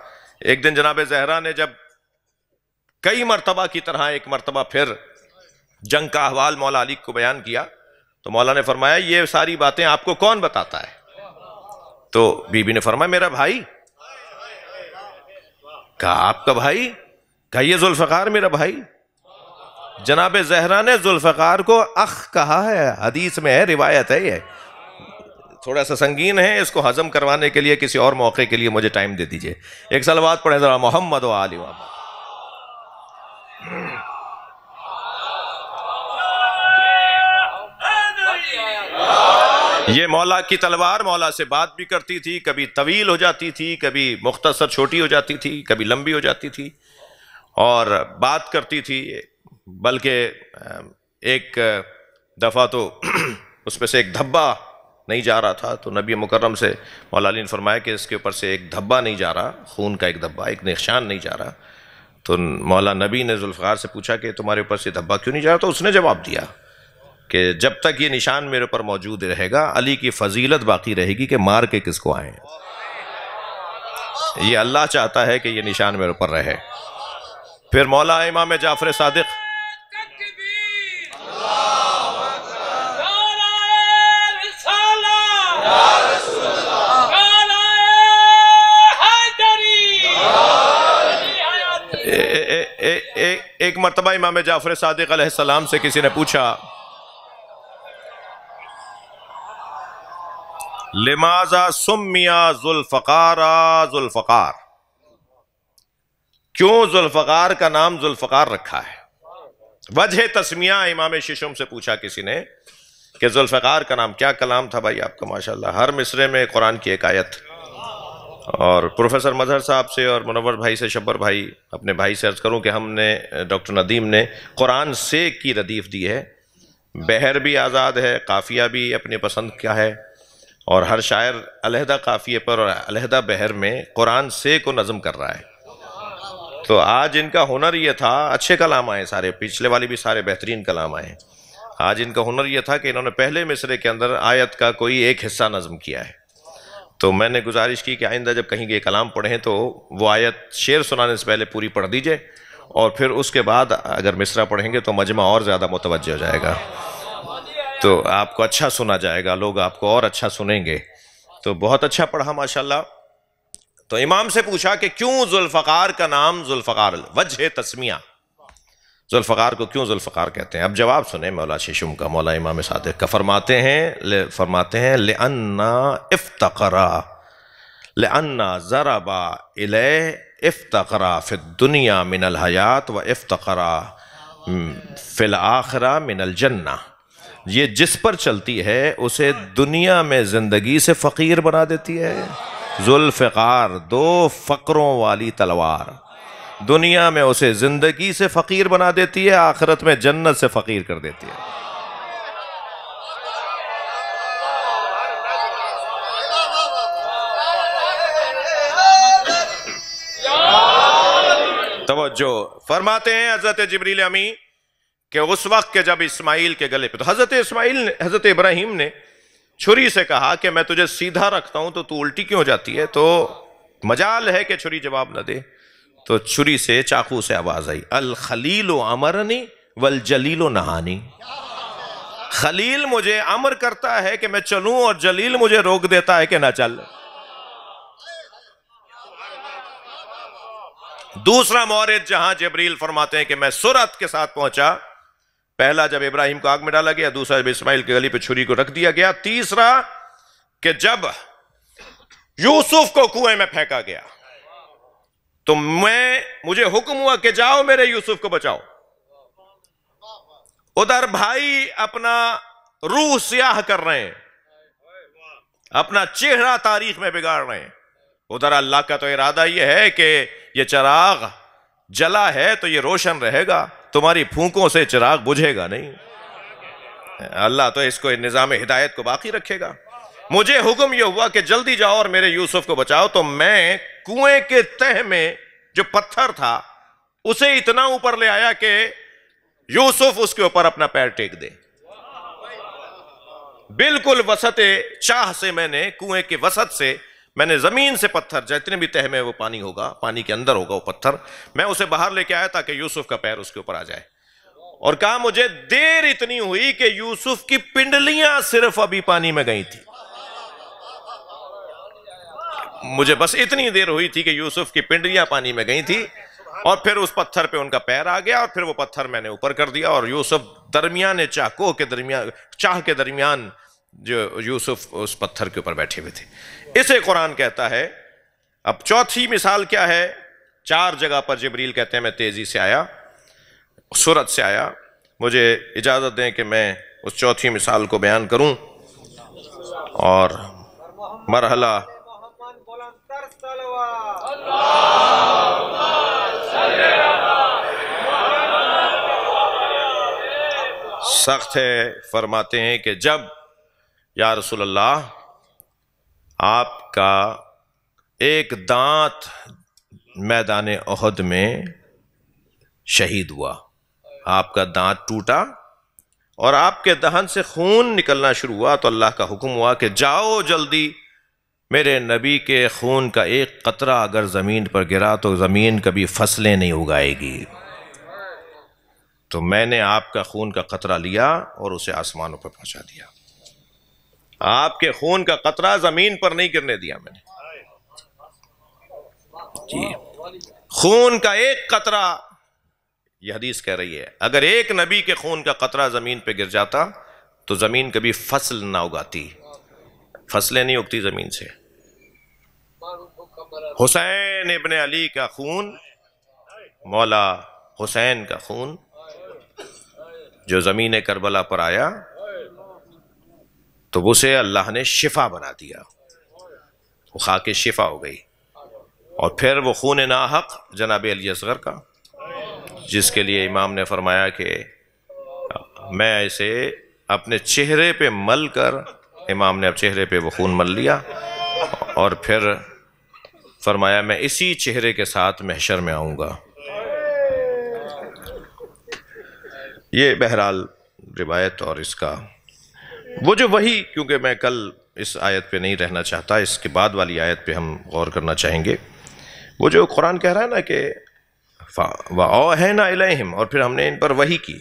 एक दिन जनाब जहरा ने जब कई मरतबा की तरह एक मरतबा फिर जंग का अहवाल मौला अली को बयान किया तो मौला ने फरमाया ये सारी बातें आपको कौन बताता है तो बीबी ने फरमाया मेरा भाई कहा आपका भाई कहा ये जुल्फकार मेरा भाई जनाब जहरा ने जुल्फकार को अख कहा है हदीस में है रिवायत है ये थोड़ा सा संगीन है इसको हजम करवाने के लिए किसी और मौके के लिए मुझे टाइम दे दीजिए एक साल बाद पढ़े जरा मोहम्मद वाली ये मौला की तलवार मौला से बात भी करती थी कभी तवील हो जाती थी कभी मुख्तसर छोटी हो जाती थी कभी लंबी हो जाती थी और बात करती थी बल्कि एक दफ़ा तो उसमें से एक धब्बा नहीं जा रहा था तो नबी मुकर्रम से मौला ने फरमाया कि इसके ऊपर से एक धब्बा नहीं जा रहा खून का एक धब्बा एक निशान नहीं जा रहा तो मौला नबी ने जुल्फ़ार से पूछा कि तुम्हारे ऊपर से धब्बा क्यों नहीं जा रहा तो उसने जवाब दिया कि जब तक ये निशान मेरे ऊपर मौजूद रहेगा अली की फजीलत बाकी रहेगी कि मार के किसको आए ये अल्लाह चाहता है कि ये निशान मेरे ऊपर रहे फिर मौला इमाम जाफर सदक़ एक मरतबा इमाम जाफर सदक सलाम से किसी ने पूछा लिमाजा सुमिया जुल्फकारा जुल्फकार क्यों जुल्फकार का नाम जुल्फकार रखा है वजह तस्मिया इमाम शिशुम से पूछा किसी ने कि जुल्फकार का नाम क्या कलाम था भाई आपका माशाल्लाह हर मिसरे में कुरान की एक आयत और प्रोफेसर मजहर साहब से और मुनवर भाई से शब्बर भाई अपने भाई से अर्ज़ करूँ कि हमने डॉक्टर नदीम ने कुरान से की रदीफ़ दी है बहर भी आज़ाद है काफ़िया भी अपनी पसंद का है और हर शायर अलहदा काफ़िए पर और अलहदा बहर में कुरान से को नज़म कर रहा है तो आज इनका हुनर ये था अच्छे कलाम आए सारे पिछले वाले भी सारे बेहतरीन कलाम आए आज इनका हुनर यह था कि इन्होंने पहले मिसरे के अंदर आयत का कोई एक हिस्सा नज़म किया है तो मैंने गुजारिश की कि आइंदा जब कहीं के कलाम पढ़ें तो वो आयत शेर सुनाने से पहले पूरी पढ़ दीजिए और फिर उसके बाद अगर मिसरा पढ़ेंगे तो मजमा और ज़्यादा मुतवज हो जाएगा तो आपको अच्छा सुना जाएगा लोग आपको और अच्छा सुनेंगे तो बहुत अच्छा पढ़ा माशाल्लाह तो इमाम से पूछा कि क्यों जुल्फ़ार का नाम जुल्फ़ार वजह तस्मिया जुल्फ़ार को क्यों जुल्फ़ार कहते हैं अब जवाब सुने मौला शीशम का मौला इमाम साद का फरमाते हैं फरमाते हैं ले अन्ना इफ्तरा ले अन्ना ज़रबा इल इफ्तरा फिर दुनिया मिनल हयात व इफ्तरा फिल आखरा मिनल जन्ना ये जिस पर चलती है उसे दुनिया में ज़िंदगी से फ़कीर बना देती है जुल्फ़ार दो फ़करों वाली तलवार दुनिया में उसे जिंदगी से फकीर बना देती है आखिरत में जन्नत से फकीर कर देती है तवज्जो फरमाते हैं हजरत जबरील अमी के उस वक्त के जब इस्माइल के गले पे तो हजरत इस्माइल ने हजरत इब्राहिम ने छुरी से कहा कि मैं तुझे सीधा रखता हूं तो तू उल्टी क्यों जाती है तो मजाल है कि छुरी जवाब ना दे तो छुरी से चाकू से आवाज आई अल खलीलो अमरनी वल जलीलो नहानी खलील मुझे अमर करता है कि मैं चलूं और जलील मुझे रोक देता है कि ना चल दूसरा मौरद जहां जबरील फरमाते हैं कि मैं सुरत के साथ पहुंचा पहला जब इब्राहिम को आग में डाला गया दूसरा जब इस्माइल की गली पर छुरी को रख दिया गया तीसरा कि जब यूसुफ को कुएं में फेंका गया तो मैं मुझे हुक्म हुआ कि जाओ मेरे यूसुफ को बचाओ उधर भाई अपना रूह सियाह कर रहे हैं अपना चेहरा तारीख में बिगाड़ रहे हैं उधर अल्लाह का तो इरादा यह है कि यह चिराग जला है तो यह रोशन रहेगा तुम्हारी फूकों से चिराग बुझेगा नहीं अल्लाह तो इसको निज़ाम हिदायत को बाकी रखेगा मुझे हुक्म यह हुआ कि जल्दी जाओ और मेरे यूसुफ को बचाओ तो मैं कुएं के तह में जो पत्थर था उसे इतना ऊपर ले आया कि यूसुफ उसके ऊपर अपना पैर टेक दे बिल्कुल वसत चाह से मैंने कुएं के वसत से मैंने जमीन से पत्थर जितने भी तह में वो पानी होगा पानी के अंदर होगा वो पत्थर मैं उसे बाहर लेके आया ताकि यूसुफ का पैर उसके ऊपर आ जाए और कहा मुझे देर इतनी हुई कि यूसुफ की पिंडलियां सिर्फ अभी पानी में गई थी मुझे बस इतनी देर हुई थी कि यूसुफ की पिंडियां पानी में गई थी और फिर उस पत्थर पे उनका पैर आ गया और फिर वो पत्थर मैंने ऊपर कर दिया और यूसुफ दरमियान चाहको के दरमियान चाह के दरमियान जो यूसुफ उस पत्थर के ऊपर बैठे हुए थे इसे कुरान कहता है अब चौथी मिसाल क्या है चार जगह पर जबरील कहते हैं मैं तेज़ी से आया सूरत से आया मुझे इजाज़त दें कि मैं उस चौथी मिसाल को बयान करूं और मरहला सख्त है फरमाते हैं कि जब या रसोल्ला आपका एक दांत मैदान अहद में शहीद हुआ आपका दांत टूटा और आपके दहन से खून निकलना शुरू हुआ तो अल्लाह का हुक्म हुआ कि जाओ जल्दी मेरे नबी के खून का एक कतरा अगर ज़मीन पर गिरा तो ज़मीन कभी फसलें नहीं उगाएगी तो मैंने आपका खून का कतरा लिया और उसे आसमानों पर पहुंचा दिया आपके खून का कतरा ज़मीन पर नहीं गिरने दिया मैंने जी खून का एक कतरा यह हदीस कह रही है अगर एक नबी के खून का कतरा ज़मीन पर गिर जाता तो ज़मीन कभी फसल ना उगाती फसलें नहीं उगती ज़मीन से हुसैन इबन अली का खून मौला हुसैन का खून जो ज़मीन करबला पर आया तो उसे अल्लाह ने शिफा बना दिया वो खा के शिफा हो गई और फिर वो खून नाहक जनाब अली असगर का जिसके लिए इमाम ने फरमाया कि मैं इसे अपने चेहरे पे मल कर इमाम ने अब चेहरे पे वो खून मल लिया और फिर फरमाया मैं इसी चेहरे के साथ महशर में आऊँगा ये बहरहाल रिवायत और इसका वो जो वही क्योंकि मैं कल इस आयत पे नहीं रहना चाहता इसके बाद वाली आयत पे हम गौर करना चाहेंगे वो जो कुरान कह रहा है ना कि वाह है ना इलाहिम और फिर हमने इन पर वही की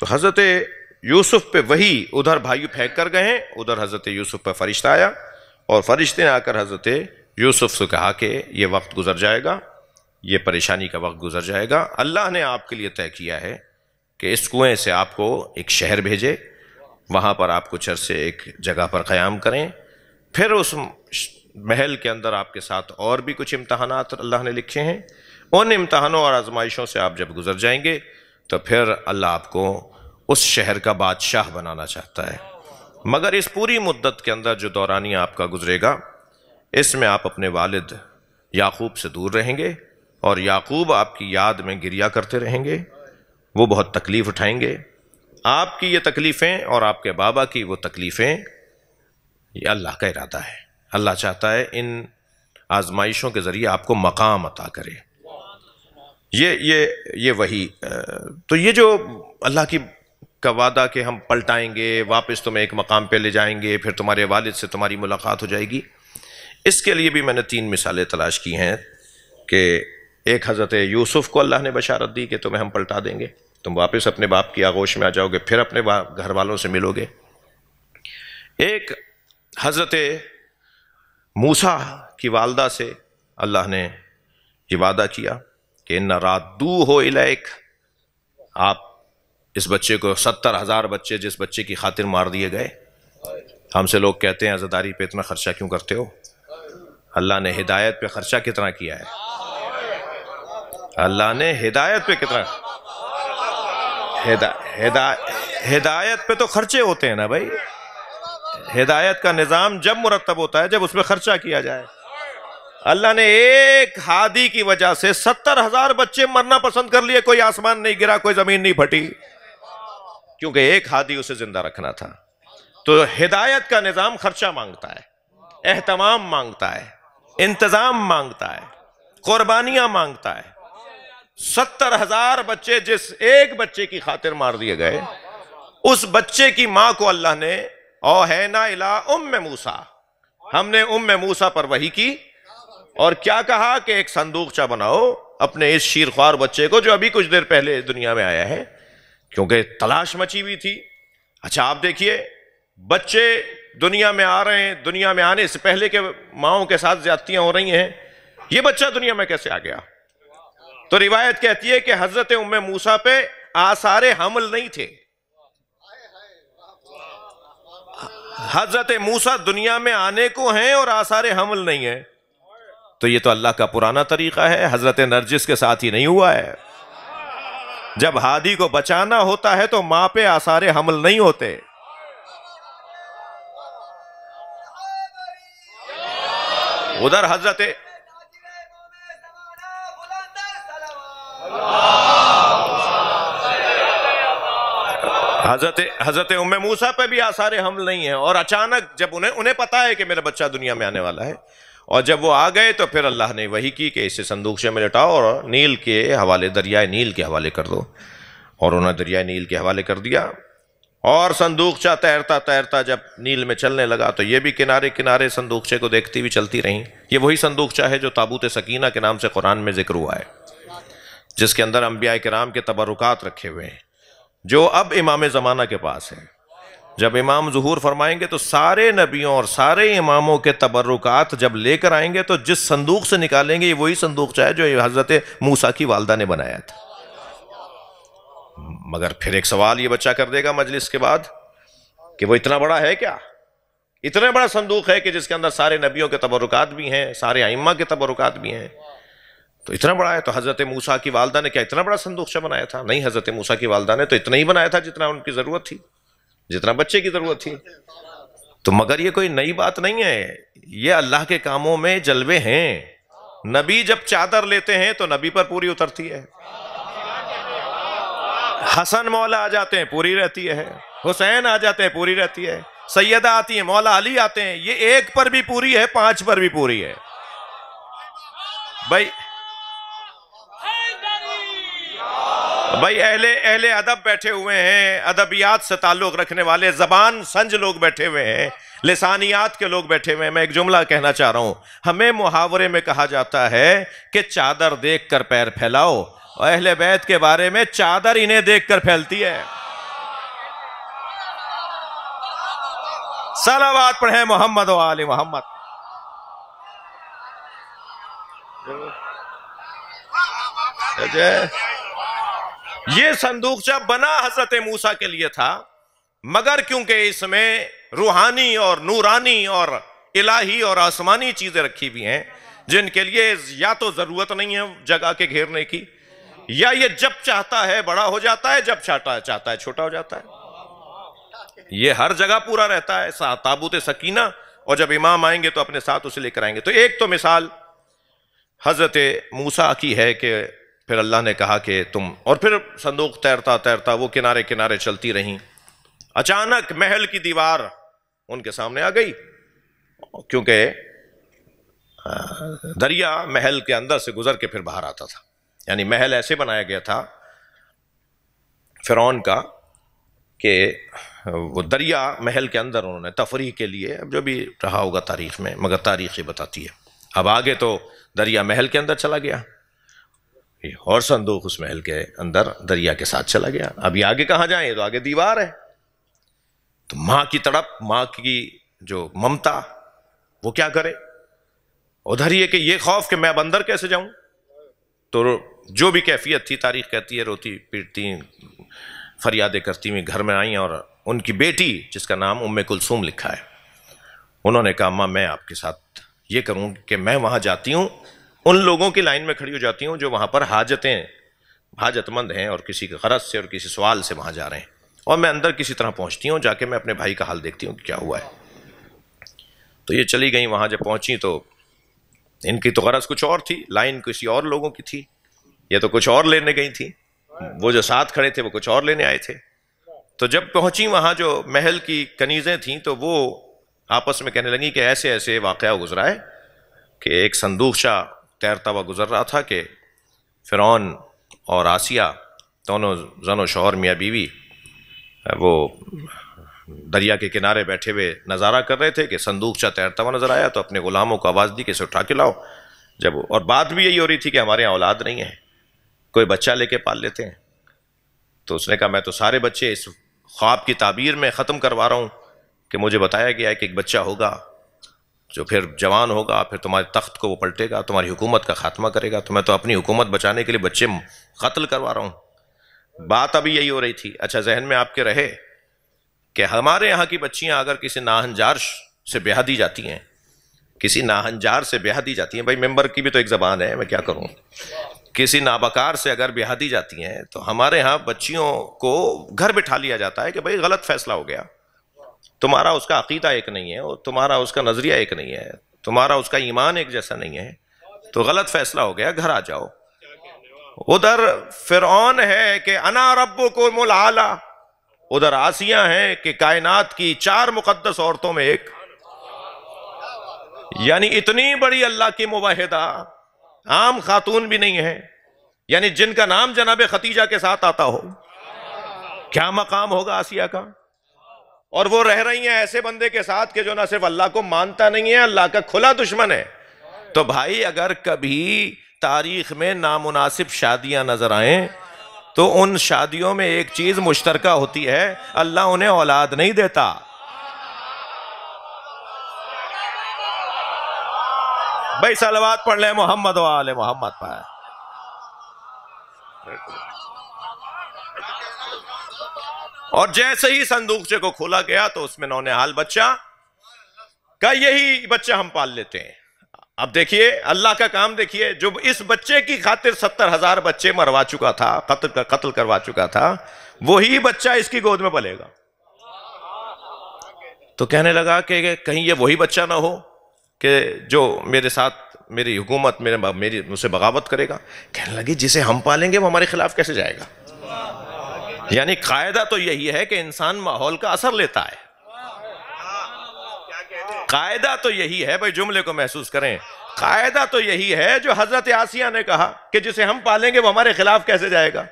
तो हज़रत यूसुफ पे वही उधर भाई फेंक कर गए उधर हज़रत यूसुफ पर फरिश्ता आया और फरिश्ते आकर हज़रत यूसुफ से कहा कि यह वक्त गुजर जाएगा ये परेशानी का वक्त गुजर जाएगा अल्लाह ने आपके लिए तय किया है कि इस कुएँ से आपको एक शहर भेजे वहाँ पर आप कुछ अरसे एक जगह पर क़्याम करें फिर उस महल के अंदर आपके साथ और भी कुछ इम्तहान अल्लाह ने लिखे हैं उन इम्तहानों और आजमाइशों से आप जब गुजर जाएंगे तो फिर अल्लाह आपको उस शहर का बादशाह बनाना चाहता है मगर इस पूरी मुद्दत के अंदर जो दौरानिया आपका गुजरेगा इसमें आप अपने वालिद याकूब से दूर रहेंगे और याकूब आपकी याद में गिरिया करते रहेंगे वो बहुत तकलीफ़ उठाएंगे आपकी ये तकलीफ़ें और आपके बाबा की वो तकलीफ़ें ये अल्लाह का इरादा है अल्लाह चाहता है इन आजमाइशों के ज़रिए आपको मकाम अता करे ये ये ये वही तो ये जो अल्लाह की का वादा कि हम पलटाएंगे वापस तुम्हें एक मकाम पे ले जाएंगे फिर तुम्हारे वालिद से तुम्हारी मुलाकात हो जाएगी इसके लिए भी मैंने तीन मिसालें तलाश की हैं कि एक हज़रत यूसुफ को अल्लाह ने बशारत दी कि तुम्हें हम पलटा देंगे तुम वापस अपने बाप की आगोश में आ जाओगे फिर अपने घर वालों से मिलोगे एक हज़रत मूसा की वालदा से अल्लाह ने ये वादा किया कि न रात दू हो इलाक आप इस बच्चे को सत्तर हज़ार बच्चे जिस बच्चे की खातिर मार दिए गए हमसे लोग कहते हैं आज़ादारी पे इतना ख़र्चा क्यों करते हो अल्लाह ने हिदायत पे खर्चा कितना किया है अल्लाह ने हिदायत पे कितना हिदा, हिदा, हिदायत पे तो खर्चे होते हैं ना भाई हिदायत का निज़ाम जब मुरतब होता है जब उसमें खर्चा किया जाए अल्लाह ने एक हादी की वजह से सत्तर हजार बच्चे मरना पसंद कर लिए कोई आसमान नहीं गिरा कोई जमीन नहीं फटी क्योंकि एक हादी उसे जिंदा रखना था तो हिदायत का निज़ाम खर्चा मांगता है एहतमाम मांगता है इंतजाम मांगता है कुर्बानियां मांगता है सत्तर हजार बच्चे जिस एक बच्चे की खातिर मार दिए गए उस बच्चे की मां को अल्लाह ने ओ है ना इला उम मूसा हमने उम मूसा पर वही की और क्या कहा कि एक संदूकचा बनाओ अपने इस शीरख्वार बच्चे को जो अभी कुछ देर पहले दुनिया में आया है क्योंकि तलाश मची हुई थी अच्छा आप देखिए बच्चे दुनिया में आ रहे हैं दुनिया में आने से पहले के माओं के साथ ज्यादतियां हो रही हैं ये बच्चा दुनिया में कैसे आ गया तो रिवायत कहती है कि हजरत उम मूसा पे आसारे हमल नहीं थे हजरत मूसा दुनिया में आने को हैं और आसारे हमल नहीं है तो ये तो अल्लाह का पुराना तरीका है हजरत नरजिस के साथ ही नहीं हुआ है जब हादी को बचाना होता है तो माँ पे आसारे हमल नहीं होते उधर हजरत हजरत हजरत उम मूसा पे भी आसारे हमल नहीं है और अचानक जब उन्हें उन्हें पता है कि मेरा बच्चा दुनिया में आने वाला है और जब वो आ गए तो फिर अल्लाह ने वही की कि इसे संदूक से में लटाओ और नील के हवाले दरियाए नील के हवाले कर दो और उन्होंने दरियाए नील के हवाले कर दिया और संदूकचा तैरता तैरता जब नील में चलने लगा तो ये भी किनारे किनारे संदूकचे को देखती हुई चलती रहीं ये वही संदूकचा है जो ताबूत सकीना के नाम से कुरान में जिक्र हुआ है जिसके अंदर अम्बिया कराम के तबरुकात रखे हुए हैं जो अब इमाम ज़माना के पास है जब इमाम जहूर फरमाएंगे तो सारे नबियों और सारे इमामों के तबरुकात जब लेकर आएंगे तो जिस संदूक से निकालेंगे ये वही संदूक चाहे जो हज़रत मूसा की वालदा ने बनाया था मगर फिर एक सवाल ये बच्चा कर देगा मजलिस के बाद कि वो इतना बड़ा है क्या इतना बड़ा संदूक है कि जिसके अंदर सारे नबियों के तबरकत भी हैं सारे आइम्मा के तबरुक भी हैं तो इतना बड़ा है तो हज़रत मूसा की वालदा ने क्या इतना बड़ा संदूक से अच्छा बनाया था नहीं हज़रत मूसा की वालदा ने तो इतना ही बनाया था जितना उनकी ज़रूरत थी जितना बच्चे की ज़रूरत थी तो मगर ये कोई नई बात नहीं है ये अल्लाह के कामों में जलवे हैं नबी जब चादर लेते हैं तो नबी पर पूरी उतरती है हसन मौला आ जाते हैं पूरी रहती है हुसैन आ जाते हैं पूरी रहती है सैयदा आती है मौला अली आते हैं ये एक पर भी पूरी है पांच पर भी पूरी है भाई भाई अहले अहले अदब बैठे हुए हैं अदबियात से ताल्लुक़ रखने वाले ज़बान संज लोग बैठे हुए हैं लसानियात के लोग बैठे हुए हैं मैं एक जुमला कहना चाह रहा हूं हमें मुहावरे में कहा जाता है कि चादर देख कर पैर फैलाओ और अहले बैत के बारे में चादर इन्हें देखकर फैलती है सलावाद पढ़े मोहम्मद वाले मोहम्मद ये जब बना हजरत मूसा के लिए था मगर क्योंकि इसमें रूहानी और नूरानी और इलाही और आसमानी चीजें रखी हुई हैं जिनके लिए या तो जरूरत नहीं है जगह के घेरने की या ये जब चाहता है बड़ा हो जाता है जब चाहता है चाहता है छोटा हो जाता है ये हर जगह पूरा रहता है ताबूत सकीना और जब इमाम आएंगे तो अपने साथ उसे लेकर आएंगे तो एक तो मिसाल हजरत मूसा की है कि फिर अल्लाह ने कहा कि तुम और फिर संदूक तैरता तैरता वो किनारे किनारे चलती रहीं अचानक महल की दीवार उनके सामने आ गई क्योंकि दरिया महल के अंदर से गुजर के फिर बाहर आता था यानी महल ऐसे बनाया गया था फिरौन का कि वो दरिया महल के अंदर उन्होंने तफरी के लिए अब जो भी रहा होगा तारीख में मगर तारीख ही बताती है अब आगे तो दरिया महल के अंदर चला गया और संदूक उस महल के अंदर दरिया के साथ चला गया अभी आगे कहाँ जाए तो आगे दीवार है तो माँ की तड़प माँ की जो ममता वो क्या करे उधर ये कि ये खौफ कि मैं अब अंदर कैसे जाऊं तो जो भी कैफियत थी तारीख कहती है रोती पीटती फरियादें करती हुई घर में आई और उनकी बेटी जिसका नाम उम कुलसूम लिखा है उन्होंने कहा माँ मैं आपके साथ ये करूँ कि मैं वहाँ जाती हूँ उन लोगों की लाइन में खड़ी हो जाती हूँ जो वहाँ पर हाजतें हाजतमंद हैं और किसी के गरज से और किसी सवाल से वहाँ जा रहे हैं और मैं अंदर किसी तरह पहुँचती हूँ जाके मैं अपने भाई का हाल देखती हूँ क्या हुआ है तो ये चली गई वहाँ जब पहुँची तो इनकी तो गरज कुछ और थी लाइन किसी और लोगों की थी ये तो कुछ और लेने गई थी वो जो साथ खड़े थे वो कुछ और लेने आए थे तो जब पहुंची वहां जो महल की कनीजें थीं तो वो आपस में कहने लगी कि ऐसे ऐसे वाक़ गुजरा है कि एक संदूक शाह तैरता हुआ गुजर रहा था कि फ़िरौन और आसिया दोनों जनो शोहर मियाँ बीवी वो दरिया के किनारे बैठे हुए नज़ारा कर रहे थे कि संदूक शाह तैरता हुआ नज़र आया तो अपने ग़ुलामों को आवाज़ दी कि उठा के लाओ जब और बात भी यही हो रही थी कि हमारे यहाँ औलाद नहीं है कोई बच्चा लेके पाल लेते हैं तो उसने कहा मैं तो सारे बच्चे इस ख्वाब की ताबीर में ख़त्म करवा रहा हूँ कि मुझे बताया गया है कि एक बच्चा होगा जो फिर जवान होगा फिर तुम्हारे तख्त को वो पलटेगा तुम्हारी हुकूमत का खात्मा करेगा तो मैं तो अपनी हुकूमत बचाने के लिए बच्चे कत्ल करवा रहा हूँ बात अभी यही हो रही थी अच्छा जहन में आपके रहे कि हमारे यहाँ की बच्चियाँ अगर किसी नाहनजार से ब्याह दी जाती हैं किसी नाहनजार से ब्याह दी जाती हैं भाई मेम्बर की भी तो एक ज़बान है मैं क्या करूँ किसी नाबाकार से अगर ब्याह दी जाती हैं तो हमारे यहाँ बच्चियों को घर बिठा लिया जाता है कि भाई गलत फैसला हो गया तुम्हारा उसका अकीदा एक नहीं है और तुम्हारा उसका नज़रिया एक नहीं है तुम्हारा उसका ईमान एक जैसा नहीं है तो गलत फैसला हो गया घर आ जाओ उधर फिर है कि अना रब्बो को मुलाला उधर आसिया है कि कायनात की चार मुकदस औरतों में एक यानी इतनी बड़ी अल्लाह की मुबाहिदा आम खातून भी नहीं है यानी जिनका नाम जनाब खतीजा के साथ आता हो क्या मकाम होगा आसिया का और वो रह रही हैं ऐसे बंदे के साथ के जो ना सिर्फ अल्लाह को मानता नहीं है अल्लाह का खुला दुश्मन है तो भाई अगर कभी तारीख में नामुनासिब शादियां नजर आए तो उन शादियों में एक चीज मुश्तरका होती है अल्लाह उन्हें औलाद नहीं देता भाई सलवाद पढ़ ले मोहम्मद वाले मोहम्मद पर और जैसे ही संदूकचे को खोला गया तो उसमें नौने हाल बच्चा का यही बच्चा हम पाल लेते हैं अब देखिए अल्लाह का काम देखिए जो इस बच्चे की खातिर सत्तर हजार बच्चे मरवा चुका था कत्ल कर, कत्ल करवा चुका था वही बच्चा इसकी गोद में पलेगा तो कहने लगा कि कहीं ये वही बच्चा ना हो कि जो मेरे साथ मेरी हुकूमत मेरे मेरी मुझसे बगावत करेगा कहने लगी जिसे हम पालेंगे वो हमारे खिलाफ कैसे जाएगा यानी कायदा तो यही है कि इंसान माहौल का असर लेता है कायदा तो यही है भाई जुमले को महसूस करें कायदा तो यही है जो हजरत आसिया ने कहा कि जिसे हम पालेंगे वो हमारे खिलाफ कैसे जाएगा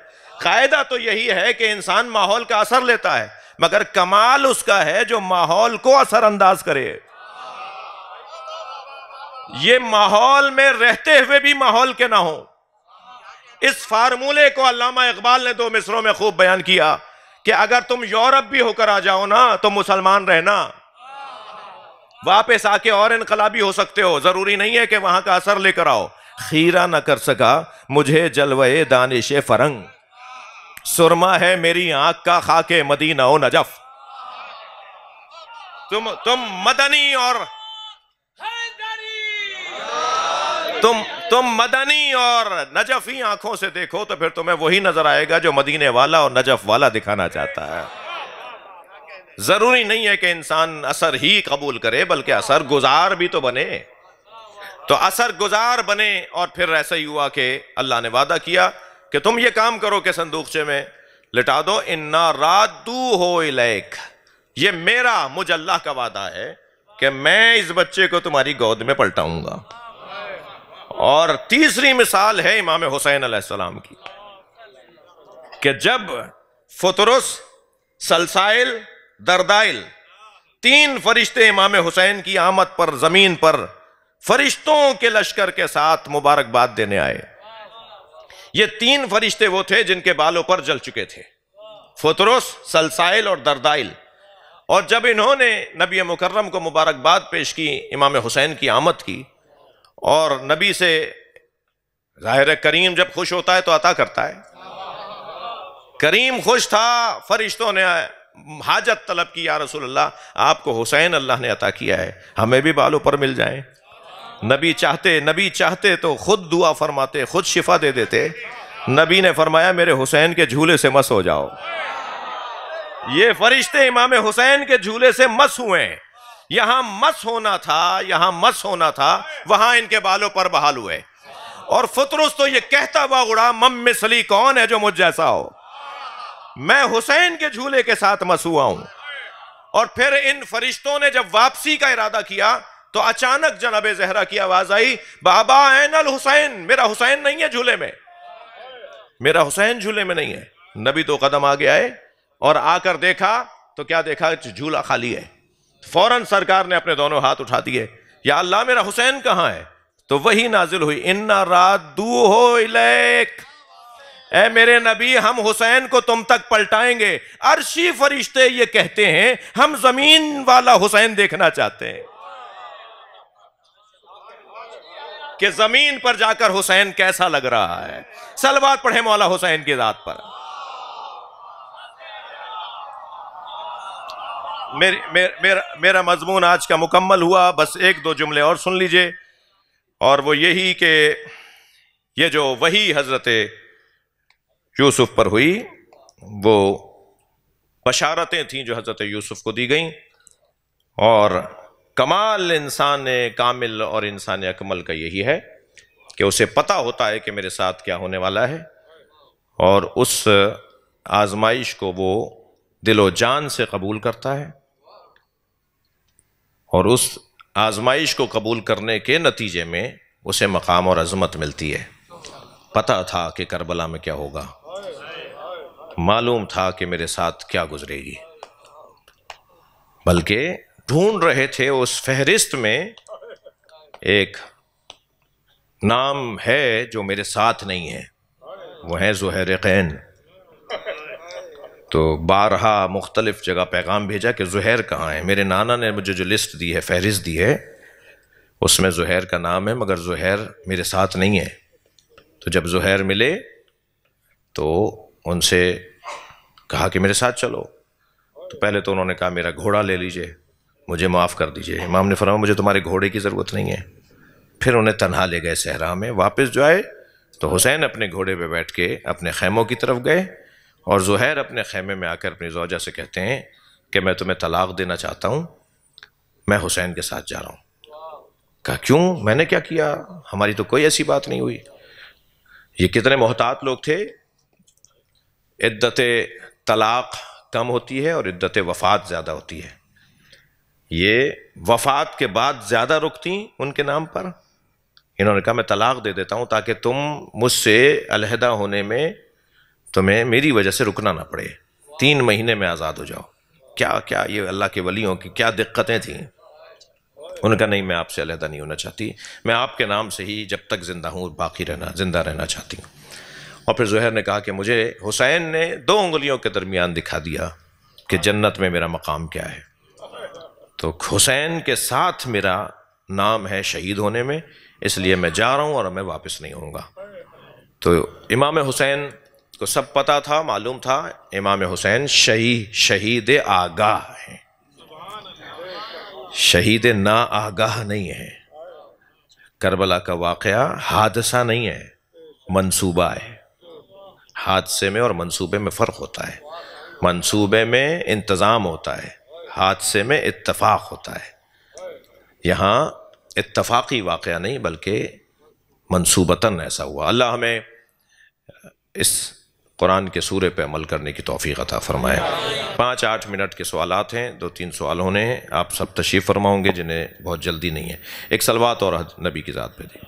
कायदा तो यही है कि इंसान माहौल का असर लेता है मगर कमाल उसका है जो माहौल को असरअंदाज करे ये माहौल में रहते हुए भी माहौल के ना हो इस फार्मूले को अलामा इकबाल ने दो मिसरों में खूब बयान किया कि अगर तुम यूरोप भी होकर आ जाओ ना तो मुसलमान रहना वापस आके और इनकलाबी हो सकते हो जरूरी नहीं है कि वहां का असर लेकर आओ खीरा ना कर सका मुझे जलवे दानिश फरंग सुरमा है मेरी आंख का खाके मदीना ओ नजफ तुम तुम मदनी और तुम तुम मदनी और नजफी आंखों से देखो तो फिर तुम्हें वही नजर आएगा जो मदीने वाला और नजफ वाला दिखाना चाहता है जरूरी नहीं है कि इंसान असर ही कबूल करे बल्कि असर गुजार भी तो बने तो असर गुजार बने और फिर ऐसा ही हुआ कि अल्लाह ने वादा किया कि तुम ये काम करो कि संदूकचे में लिटा दो इन्ना रात दू हो इलेक ये मेरा मुझ अल्लाह का वादा है कि मैं इस बच्चे को तुम्हारी गोद में पलटाऊंगा और तीसरी मिसाल है इमाम हुसैन अलैहिस्सलाम की कि जब फतरस सलसाइल दरदाइल तीन फरिश्ते इमाम हुसैन की आमद पर जमीन पर फरिश्तों के लश्कर के साथ मुबारकबाद देने आए ये तीन फरिश्ते वो थे जिनके बालों पर जल चुके थे फतरस सलसाइल और दरदाइल और जब इन्होंने नबी मुकर्रम को मुबारकबाद पेश की इमाम हुसैन की आमद की और नबी से ज़ाहिर करीम जब खुश होता है तो अता करता है करीम खुश था फरिश्तों ने हाजत तलब की या रसोल्ला आपको हुसैन अल्लाह ने अता किया है हमें भी बालों पर मिल जाए नबी चाहते नबी चाहते तो खुद दुआ फरमाते खुद शिफा दे देते नबी ने फरमाया मेरे हुसैन के झूले से मस हो जाओ ये फरिश्ते इमाम हुसैन के झूले से मस हुए हैं यहां मस होना था यहां मस होना था वहां इनके बालों पर बहाल हुए और फुतरुस तो ये कहता हुआ उड़ा मम मिसली कौन है जो मुझ जैसा हो मैं हुसैन के झूले के साथ मस हुआ हूं और फिर इन फरिश्तों ने जब वापसी का इरादा किया तो अचानक जनाब जहरा की आवाज आई बाबा एन अल हुसैन मेरा हुसैन नहीं है झूले में मेरा हुसैन झूले में नहीं है नबी दो कदम आगे आए और आकर देखा तो क्या देखा झूला खाली है फौरन सरकार ने अपने दोनों हाथ उठा दिए या अल्लाह मेरा हुसैन कहाँ है तो वही नाजिल हुई इन्ना रात दू हो इलेक ए मेरे नबी हम हुसैन को तुम तक पलटाएंगे अरशी फरिश्ते ये कहते हैं हम जमीन वाला हुसैन देखना चाहते हैं कि जमीन पर जाकर हुसैन कैसा लग रहा है सलवार पढ़े मौला हुसैन की रात पर मेर, मेर, मेर, मेरा मजमून आज का मुकम्मल हुआ बस एक दो जुमले और सुन लीजिए और वो यही कि ये जो वही हज़रत यूसुफ पर हुई वो बशारतें थीं जो हज़रत यूसुफ को दी गईं और कमाल इंसान कामिल और इंसान अकमल का यही है कि उसे पता होता है कि मेरे साथ क्या होने वाला है और उस आजमाइश को वो दिलो जान से कबूल करता है और उस आजमाइश को कबूल करने के नतीजे में उसे मकाम और अजमत मिलती है पता था कि करबला में क्या होगा मालूम था कि मेरे साथ क्या गुजरेगी बल्कि ढूंढ रहे थे उस फहरिस्त में एक नाम है जो मेरे साथ नहीं है वह है जहर कैन तो बारहा मुख्तलिफ़ जगह पैगाम भेजा कि जहैर कहाँ है मेरे नाना ने मुझे जो लिस्ट दी है फहरिस्त दी है उसमें जहैर का नाम है मगर जहैर मेरे साथ नहीं है तो जब जहैर मिले तो उनसे कहा कि मेरे साथ चलो तो पहले तो उन्होंने कहा मेरा घोड़ा ले लीजिए मुझे माफ़ कर दीजिए इमाम ने फरमाया मुझे तुम्हारे घोड़े की ज़रूरत नहीं है फिर उन्हें तनहा ले गए सहरा में वापस जो आए तो हुसैन अपने घोड़े पे बैठ के अपने खैमों की तरफ गए और जहैर अपने खेमे में आकर अपनी जोजा से कहते हैं कि मैं तुम्हें तलाक देना चाहता हूँ मैं हुसैन के साथ जा रहा हूँ कहा क्यों मैंने क्या किया हमारी तो कोई ऐसी बात नहीं हुई ये कितने मोहतात लोग थे इद्दत तलाक कम होती है और इद्दत वफात ज़्यादा होती है ये वफात के बाद ज़्यादा रुकती उनके नाम पर इन्होंने कहा मैं तलाक दे देता हूँ ताकि तुम मुझसे अलहदा होने में तुम्हें मेरी वजह से रुकना ना पड़े तीन महीने में आज़ाद हो जाओ क्या क्या ये अल्लाह के वलियों की क्या दिक्कतें थीं उनका नहीं मैं आपसे अलहदा नहीं होना चाहती मैं आपके नाम से ही जब तक ज़िंदा हूँ बाकी रहना ज़िंदा रहना चाहती हूँ और फिर जहर ने कहा कि मुझे हुसैन ने दो उंगलियों के दरमियान दिखा दिया कि जन्नत में मेरा मकाम क्या है तो हुसैन के साथ मेरा नाम है शहीद होने में इसलिए मैं जा रहा हूँ और मैं वापस नहीं आऊँगा तो इमाम हुसैन को सब पता था मालूम था इमाम हुसैन शहीद शहीद आगाह हैं शहीद ना आगाह नहीं है करबला का वाक़ हादसा नहीं है मंसूबा है हादसे में और मंसूबे में फ़र्क होता है मंसूबे में इंतज़ाम होता है हादसे में इतफाक होता है यहाँ इतफाक़ी वाक़ नहीं बल्कि मनसूबता ऐसा हुआ अल्लाह हमें इस कुरान के सूर्य पर अमल करने की तोफ़ी अता फ़रमाएँ पाँच आठ मिनट के सवाल हैं दो तीन सवाल होने हैं आप सब तशीफ़ फरमाओगे जिन्हें बहुत जल्दी नहीं है एक सलवात और नबी की ज़ात पे दी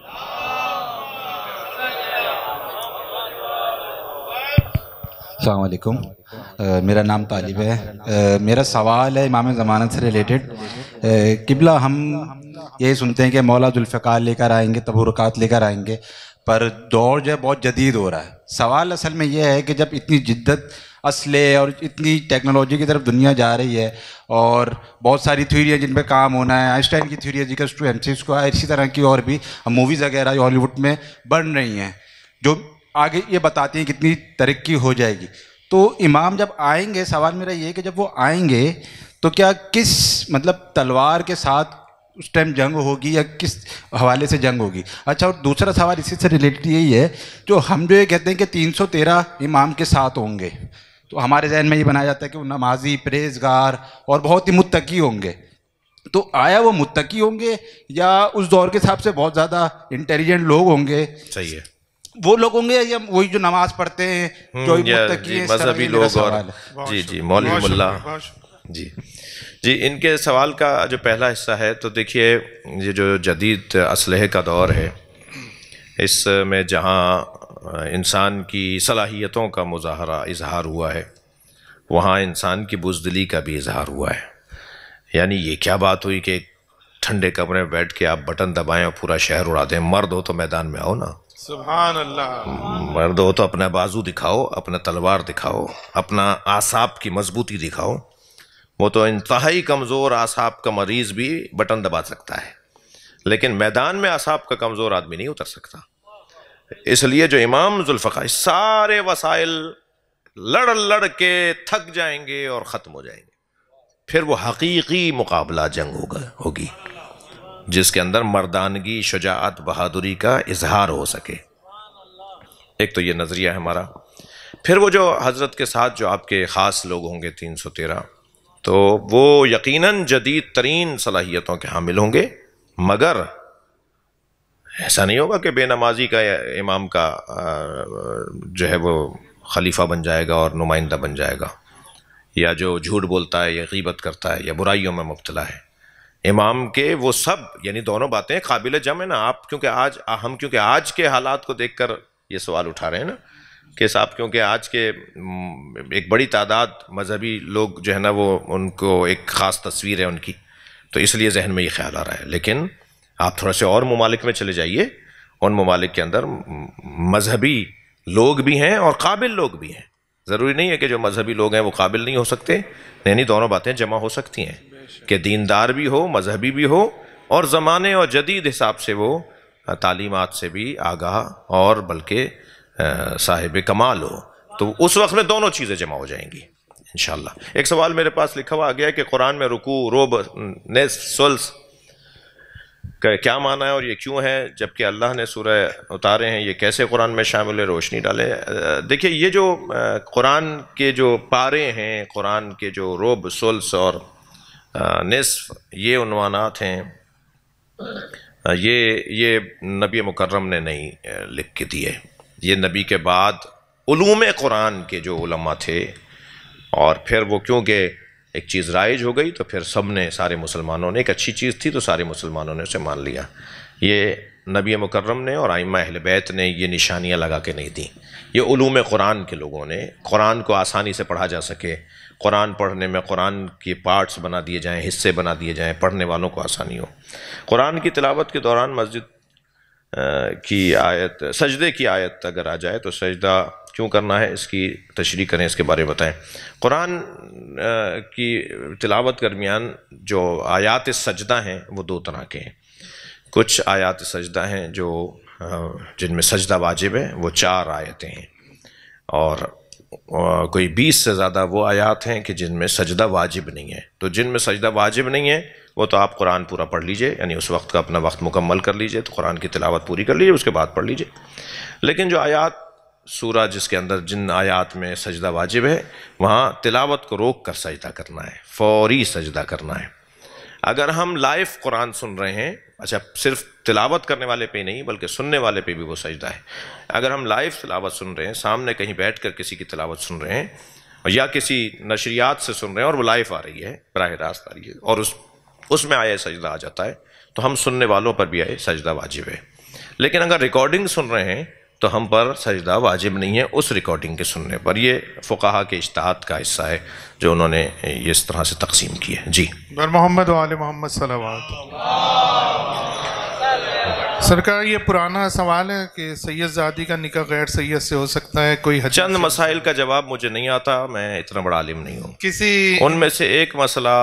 अलकुम मेरा नाम तालिब है आ, मेरा सवाल है इमाम ज़मानत से रिलेटेड किबला हम यही सुनते हैं कि मौला लेकर आएंगे तबरक़ात लेकर आएंगे पर दौर जो है बहुत जदीद हो रहा है सवाल असल में यह है कि जब इतनी जिद्दत असले और इतनी टेक्नोलॉजी की तरफ दुनिया जा रही है और बहुत सारी थ्योरी है जिन पर काम होना है आइंस्टाइन की थ्योरी जिकस टू एमसीस को इसी तरह की और भी मूवीज़ वगैरह हॉलीवुड में बन रही हैं जो आगे ये बताती हैं कितनी तरक्की हो जाएगी तो इमाम जब आएंगे सवाल मेरा ये है कि जब वो आएंगे तो क्या किस मतलब तलवार के साथ उस टाइम जंग होगी या किस हवाले से जंग होगी अच्छा और दूसरा सवाल इसी से रिलेटेड यही है जो हम जो ये कहते हैं कि 313 इमाम के साथ होंगे तो हमारे जहन में ये बनाया जाता है कि वो नमाजी परहेजगार और बहुत ही मुतकी होंगे तो आया वो मुतकी होंगे या उस दौर के हिसाब से बहुत ज़्यादा इंटेलिजेंट लोग होंगे सही है वो लोग होंगे या वही जो नमाज पढ़ते हैं हम्म, जो मजहबी लोग और जी जी मौलवी मुल्ला जी जी इनके सवाल का जो पहला हिस्सा है तो देखिए ये जो जदीद इसल का दौर है इसमें जहाँ इंसान की सलाहियतों का मुजाहरा इजहार हुआ है वहाँ इंसान की बुजदली का भी इजहार हुआ है यानी ये क्या बात हुई कि ठंडे कमरे में बैठ के आप बटन दबाएं और पूरा शहर उड़ा दें मर्द हो तो मैदान में आओ ना सुबहान अल्लाह मर्द हो तो अपना बाजू दिखाओ अपना तलवार दिखाओ अपना आसाब की मजबूती दिखाओ वो तो इंतहाई कमज़ोर आसाब का मरीज़ भी बटन दबा सकता है लेकिन मैदान में आसाब का कमज़ोर आदमी नहीं उतर सकता इसलिए जो इमाम जुल्फ़ार सारे वसाइल लड़ लड़ के थक जाएंगे और ख़त्म हो जाएंगे फिर वो हकीकी मुकाबला जंग होगा होगी जिसके अंदर मर्दानगी शुजात बहादुरी का इजहार हो सके एक तो ये नज़रिया है हमारा फिर वो जो हज़रत के साथ जो आपके ख़ास लोग होंगे तीन सौ तेरह तो वो यकीनन जदीद तरीन सलाहियतों के हामिल होंगे मगर ऐसा नहीं होगा कि बेनमाजी का इमाम का जो है वो खलीफा बन जाएगा और नुमाइंदा बन जाएगा या जो झूठ बोलता है या गीबत करता है या बुराइयों में मुबतला है इमाम के वो सब यानी दोनों बातें काबिल जम है ना आप क्योंकि आज हम क्योंकि आज के हालात को देखकर ये सवाल उठा रहे हैं ना के साथ क्योंकि आज के एक बड़ी तादाद मजहबी लोग जो है ना वो उनको एक ख़ास तस्वीर है उनकी तो इसलिए जहन में ये ख्याल आ रहा है लेकिन आप थोड़ा से और ममालिक में चले जाइए उन ममालिक के अंदर मजहबी लोग भी हैं और काबिल लोग भी हैं ज़रूरी नहीं है कि जो मजहबी लोग हैं वो काबिल नहीं हो सकते नहीं दोनों बातें जमा हो सकती हैं कि दीनदार भी हो मजहबी भी हो और ज़माने और जदीद हिसाब से वो तालीमत से भी आगाह और बल्कि साहिब कमाल हो तो उस वक्त में दोनों चीज़ें जमा हो जाएंगी इन एक सवाल मेरे पास लिखा हुआ आ गया कि कुरान में रुकू रोब नेस का क्या माना है और ये क्यों है जबकि अल्लाह ने सुरह उतारे हैं ये कैसे कुरान में शामिल है रोशनी डाले देखिए ये जो कुरान के जो पारे हैं कुरान के जो रोब सुल्स और नसफ़ ये उनवानात हैं ये ये नबी मुकर्रम ने नहीं लिख के दिए ये नबी के बाद उलूम कुरान के जो उलमा थे और फिर वो क्योंकि एक चीज़ राइज हो गई तो फिर सब ने सारे मुसलमानों ने एक अच्छी चीज़ थी तो सारे मुसलमानों ने उसे मान लिया ये नबी मुकर्रम ने और आइमा अहल बैत ने ये निशानियाँ लगा के नहीं दी ये उलूम कुरान के लोगों ने कुरान को आसानी से पढ़ा जा सके कुरान पढ़ने में कुरान के पार्ट्स बना दिए जाएँ हिस्से बना दिए जाएँ पढ़ने वालों को आसानी हो कुरान की तिलावत के दौरान मस्जिद की आयत सजदे की आयत अगर आ जाए तो सजदा क्यों करना है इसकी तशरी करें इसके बारे में बताएं कुरान की तिलावत के दरमियान जो आयात सजदा हैं वो दो तरह के हैं कुछ आयात सजदा हैं जो जिनमें सजदा वाजिब है वो चार आयतें हैं और कोई बीस से ज़्यादा वो आयात हैं कि जिनमें सजदा वाजिब नहीं है तो जिनमें सजदा वाजिब नहीं है वो तो आप कुरान पूरा पढ़ लीजिए यानी उस वक्त का अपना वक्त मुकम्मल कर लीजिए तो कुरान की तिलावत पूरी कर लीजिए उसके बाद पढ़ लीजिए लेकिन जो आयात सूरा जिसके अंदर जिन आयात में सजदा वाजिब है वहाँ तिलावत को रोक कर सजदा करना है फौरी सजदा करना है अगर हम लाइव कुरान सुन रहे हैं अच्छा सिर्फ तिलावत करने वाले पे नहीं बल्कि सुनने वाले पे भी वो सजदा है अगर हम लाइव तिलावत सुन रहे हैं सामने कहीं बैठ कर किसी की तिलावत सुन रहे हैं या किसी नशरियात से सुन रहे हैं और वो लाइव आ रही है बरह रास्त आ रही है और उस उसमें आया सजदा आ जाता है तो हम सुनने वालों पर भी आए सजदा वाजिब है लेकिन अगर रिकॉर्डिंग सुन रहे हैं तो हम पर सजदा वाजिब नहीं है उस रिकॉर्डिंग के सुनने पर ये फ़ुकाहा के इश्तहाद का हिस्सा है जो उन्होंने इस तरह से तकसीम किया है जी मोहम्मद वाल मोहम्मद सलावाद सरकार ये पुराना सवाल है कि सैयदजादी का निका गैर सैयद से हो सकता है कोई चंद मसाइल का जवाब मुझे नहीं आता मैं इतना बड़ा आलिम नहीं हूँ किसी उनमें से एक मसला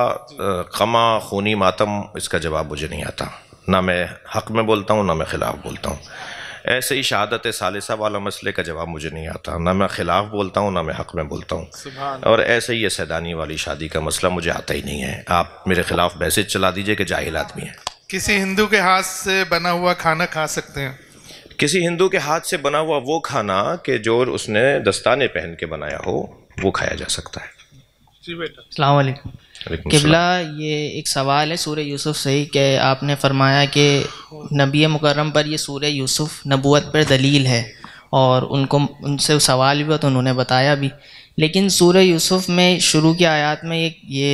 खमा खूनी मातम इसका जवाब मुझे नहीं आता ना मैं हक में बोलता हूँ ना मैं ख़िलाफ़ बोलता हूँ ऐसे ही शहादत सालसा वाला मसले का जवाब मुझे नहीं आता ना मैं ख़िलाफ़ बोलता हूँ ना मैं हक़ में बोलता हूँ और ऐसे ही ये सैदानी वाली शादी का मसला मुझे आता ही नहीं है आप मेरे ख़िलाफ़ मैसेज चला दीजिए कि जाहिल आदमी है किसी हिंदू के हाथ से बना हुआ खाना खा सकते हैं किसी हिंदू के हाथ से बना हुआ वो खाना के जो उसने दस्ताने पहन के बनाया हो वो खाया जा सकता है जी बेटा किबला ये एक सवाल है सूर्य यूसुफ से ही कि आपने फरमाया कि नबी मुकर्रम पर ये सूर्य यूसुफ नबूत पर दलील है और उनको उनसे सवाल भी हुआ तो उन्होंने बताया भी लेकिन सूर्य यूसुफ में शुरू की आयात में एक ये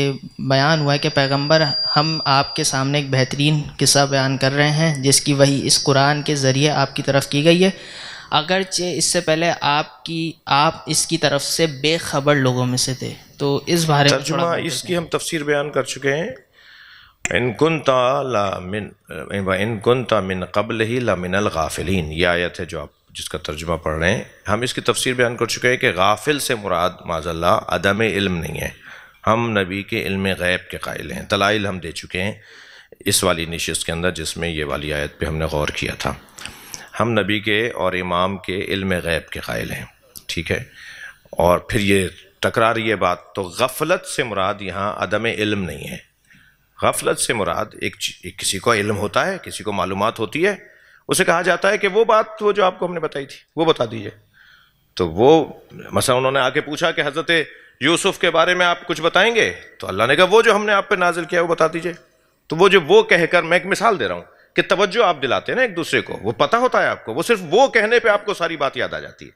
बयान हुआ है कि पैगंबर हम आपके सामने एक बेहतरीन किस्सा बयान कर रहे हैं जिसकी वही इस कुरान के ज़रिए आपकी तरफ़ की गई है अगरचे इससे पहले आपकी आप इसकी तरफ से बेखबर लोगों में से थे तो इस बारे में इसकी हम तफसीर बयान कर चुके हैं इनकुन तामिन इनकुन तामिन कबल ही लामिनल गाफिलीन ये आयत है जो आप जिसका तर्जुमा पढ़ रहे हैं हम इसकी तफसीर बयान कर चुके हैं कि गाफिल से मुराद माजल्ला अदम इल्म नहीं है हम नबी के इल्म गैब के कायल हैं तलाइल हम दे चुके हैं इस वाली नशस्त के अंदर जिसमें ये वाली आयत पे हमने गौर किया था हम नबी के और इमाम के इल्म गैब के कायल हैं ठीक है और फिर ये टकरा रही है बात तो गफलत से मुराद यहाँ अदम इल्म नहीं है गफलत से मुराद एक, एक किसी को इल्म होता है किसी को मालूम होती है उसे कहा जाता है कि वो बात वो जो आपको हमने बताई थी वो बता दीजिए तो वो मसा उन्होंने आके पूछा कि हज़रत यूसुफ के बारे में आप कुछ बताएंगे तो अल्लाह ने कहा वो जो हमने आप पे नाजिल किया वो बता दीजिए तो वो जो वो कहकर मैं एक मिसाल दे रहा हूँ कि तवज्जो आप दिलाते हैं ना एक दूसरे को वो पता होता है आपको वो सिर्फ वो कहने पे आपको सारी बात याद आ जाती है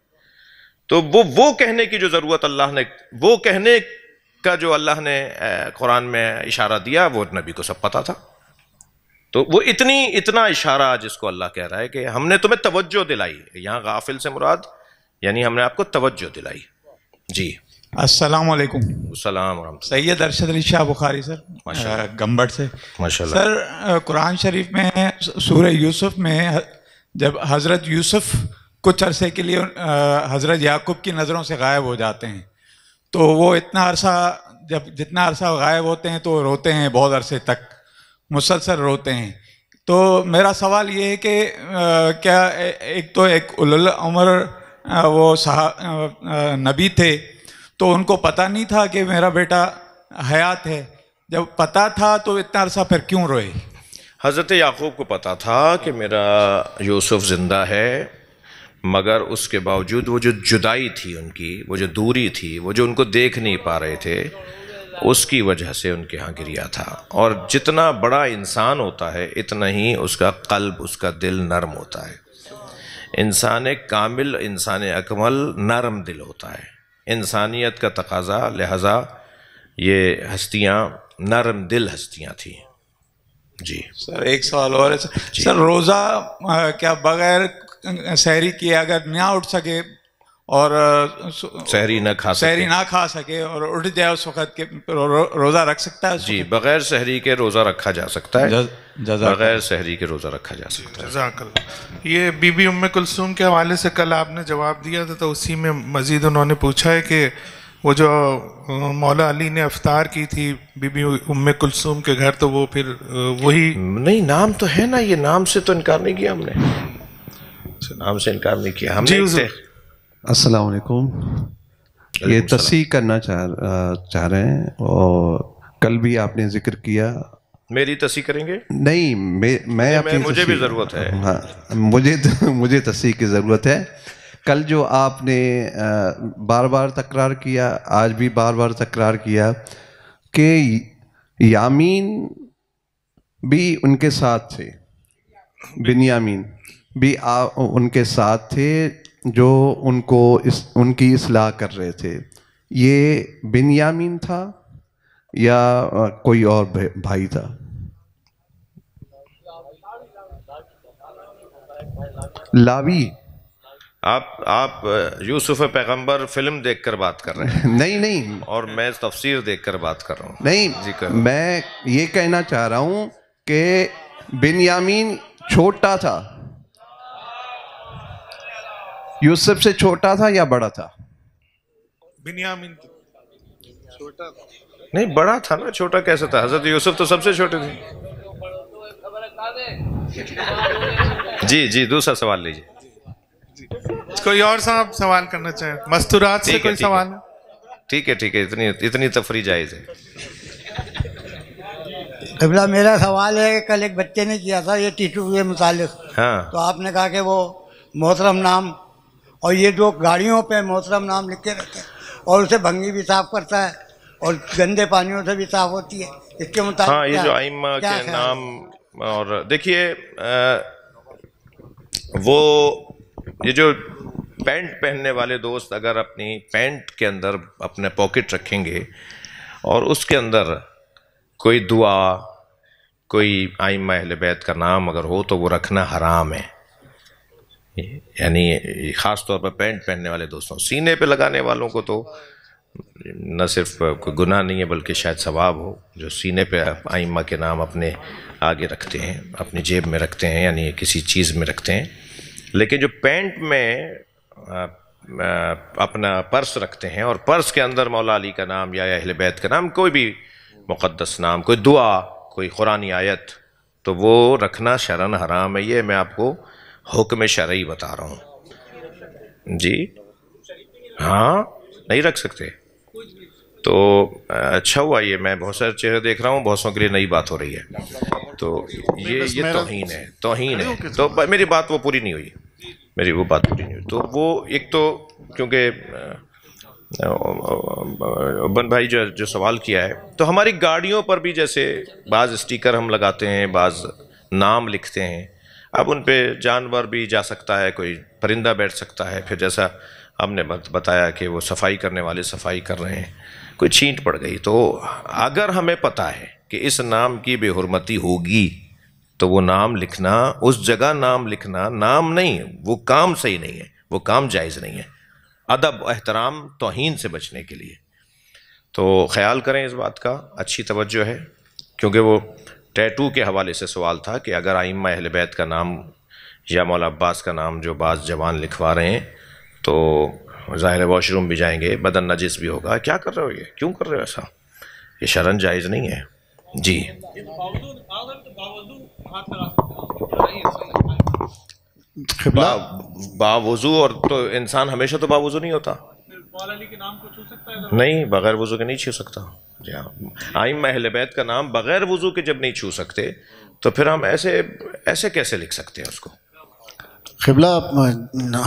तो वो वो कहने की जो ज़रूरत अल्लाह ने वो कहने का जो अल्लाह ने कुरान में इशारा दिया वो नबी को सब पता था तो वो इतनी इतना इशारा जिसको अल्लाह कह रहा है कि हमने तुम्हें तवज्जो दिलाई यहाँ गाफिल से मुराद यानी हमने आपको तवज्जो दिलाई जी अस्सलाम वालेकुम सैयद अरशद अली शाह बुखारी सर गम्बट से माशाल्लाह सर कुरान शरीफ में सूर्य यूसुफ में जब हज़रत यूसुफ कुछ अरसे के लिए हज़रत याकूब की नज़रों से गायब हो जाते हैं तो वो इतना अरसा जब जितना अरसा गायब होते हैं तो रोते हैं बहुत अरसे तक मुसलसल रोते हैं तो मेरा सवाल ये है कि क्या एक तो एक उल उमर वो सहा नबी थे तो उनको पता नहीं था कि मेरा बेटा हयात है जब पता था तो इतना अरसा फिर क्यों रोए हज़रत याकूब को पता था कि मेरा यूसुफ ज़िंदा है मगर उसके बावजूद वो जो जुदाई थी उनकी वो जो दूरी थी वो जो उनको देख नहीं पा रहे थे उसकी वजह से उनके यहाँ गिरिया था और जितना बड़ा इंसान होता है इतना ही उसका कल्ब उसका दिल नरम होता है इंसान कामिल इंसान अकमल नरम दिल होता है इंसानियत का तकाजा लिहाजा ये हस्तियाँ नरम दिल हस्तियाँ थी जी सर एक सवाल और है सर, सर रोज़ा क्या बगैर सहरी किए अगर ना उठ सके और शहरी ना खा शहरी ना खा सके और उठ जाए उस वक्त के रो, रो, रोज़ा रख सकता है जी बगैर शहरी के रोज़ा रखा जा सकता है बगैर सहरी के रोज़ा रखा जा सकता है ये बीबी उम कुलसूम के हवाले से कल आपने जवाब दिया था तो उसी में मज़ीद उन्होंने पूछा है कि वो जो मौला अली ने अफ्तार की थी बीबी उम कुलसूम के घर तो वो फिर वही नहीं नाम तो है ना ये नाम से तो इनकार नहीं किया हमने हम्म। नाम से इनकार नहीं किया हमने असलकुम ये तस्ह करना चाह चाह रहे हैं और कल भी आपने जिक्र किया मेरी तसी करेंगे नहीं मे, मैं मैं मुझे भी ज़रूरत है हाँ मुझे तो, मुझे तस्ह की ज़रूरत है कल जो आपने बार बार तकरार किया आज भी बार बार तकरार किया कि यामीन भी उनके साथ थे बिन यामीन भी आ, उनके साथ थे जो उनको इस उनकी इसलाह कर रहे थे ये बिनयामीन था या कोई और भाई था लावी आप आप यूसुफ पैगंबर फिल्म देखकर बात कर रहे हैं नहीं नहीं और मैं तफसीर देखकर बात कर रहा हूँ नहीं जी कर मैं ये कहना चाह रहा हूँ कि बिनयामीन छोटा था यूसुफ से छोटा था या बड़ा था बिन्यामिन छोटा नहीं बड़ा था ना छोटा कैसे था हजरत यूसुफ तो सबसे छोटे थे जी जी दूसरा सवाल लीजिए कोई और साहब सवाल करना चाहे मस्तूरात से कोई सवाल ठीक है ठीक है इतनी इतनी तफरी तो जायज है कबला मेरा सवाल है कि कल एक बच्चे ने किया था ये टीटू के मुतालिक हाँ तो आपने कहा कि वो मोहतरम नाम और ये जो गाड़ियों पे मोहतरम नाम लिख के रहते हैं और उसे भंगी भी साफ करता है और गंदे पानियों से भी साफ होती है इसके मुताबिक हाँ, ये जो आइमा के नाम और देखिए वो ये जो पैंट पहनने वाले दोस्त अगर अपनी पैंट के अंदर अपने पॉकेट रखेंगे और उसके अंदर कोई दुआ कोई आइमा अहल बैत का नाम अगर हो तो वो रखना हराम है यानी ख़ास तौर पर पैंट पहनने वाले दोस्तों सीने पे लगाने वालों को तो न सिर्फ कोई गुनाह नहीं है बल्कि शायद सवाब हो जो सीने पे आइमा के नाम अपने आगे रखते हैं अपनी जेब में रखते हैं यानी किसी चीज़ में रखते हैं लेकिन जो पैंट में अपना पर्स रखते हैं और पर्स के अंदर मौला अली का नाम या अहल बैत का नाम कोई भी मुक़दस नाम कोई दुआ कोई कुरानी आयत तो वो रखना शरण हराम है ये मैं आपको हुक्म शरई बता रहा हूँ जी हाँ नहीं रख सकते तो अच्छा हुआ ये मैं बहुत सारे चेहरे देख रहा हूँ बहुत सौ के लिए नई बात हो रही है तो ये ये तोहन है तोहन है तो मेरी बात वो पूरी नहीं हुई मेरी वो बात पूरी नहीं हुई तो वो एक तो क्योंकि बन भाई जो जो सवाल किया है तो हमारी गाड़ियों पर भी जैसे बाज़ स्टिकर हम लगाते हैं बाज़ नाम लिखते हैं अब उन पे जानवर भी जा सकता है कोई परिंदा बैठ सकता है फिर जैसा हमने बताया कि वो सफाई करने वाले सफाई कर रहे हैं कोई छींट पड़ गई तो अगर हमें पता है कि इस नाम की बेहरमती होगी तो वो नाम लिखना उस जगह नाम लिखना नाम नहीं वो काम सही नहीं है वो काम जायज़ नहीं है अदब एहतराम तोहन से बचने के लिए तो ख्याल करें इस बात का अच्छी तवज्जो है क्योंकि वो टैटू के हवाले से सवाल था कि अगर आइम्मा अहल बैत का नाम या मौला अब्बास का नाम जो बाज़ जवान लिखवा रहे हैं तो ज़ाहिर वॉशरूम भी जाएंगे बदन नजिस भी होगा क्या कर रहे हो ये क्यों कर रहे हो ऐसा ये शरण जायज़ नहीं है जी तो बावजू और तो इंसान हमेशा तो बावजू नहीं होता छू सकता नहीं बगैर वज़ू के नहीं छू सकता जी हाँ आइम अहल बैत का नाम बगैर वज़ू के जब नहीं छू सकते तो फिर हम ऐसे ऐसे कैसे लिख सकते हैं उसको खिबला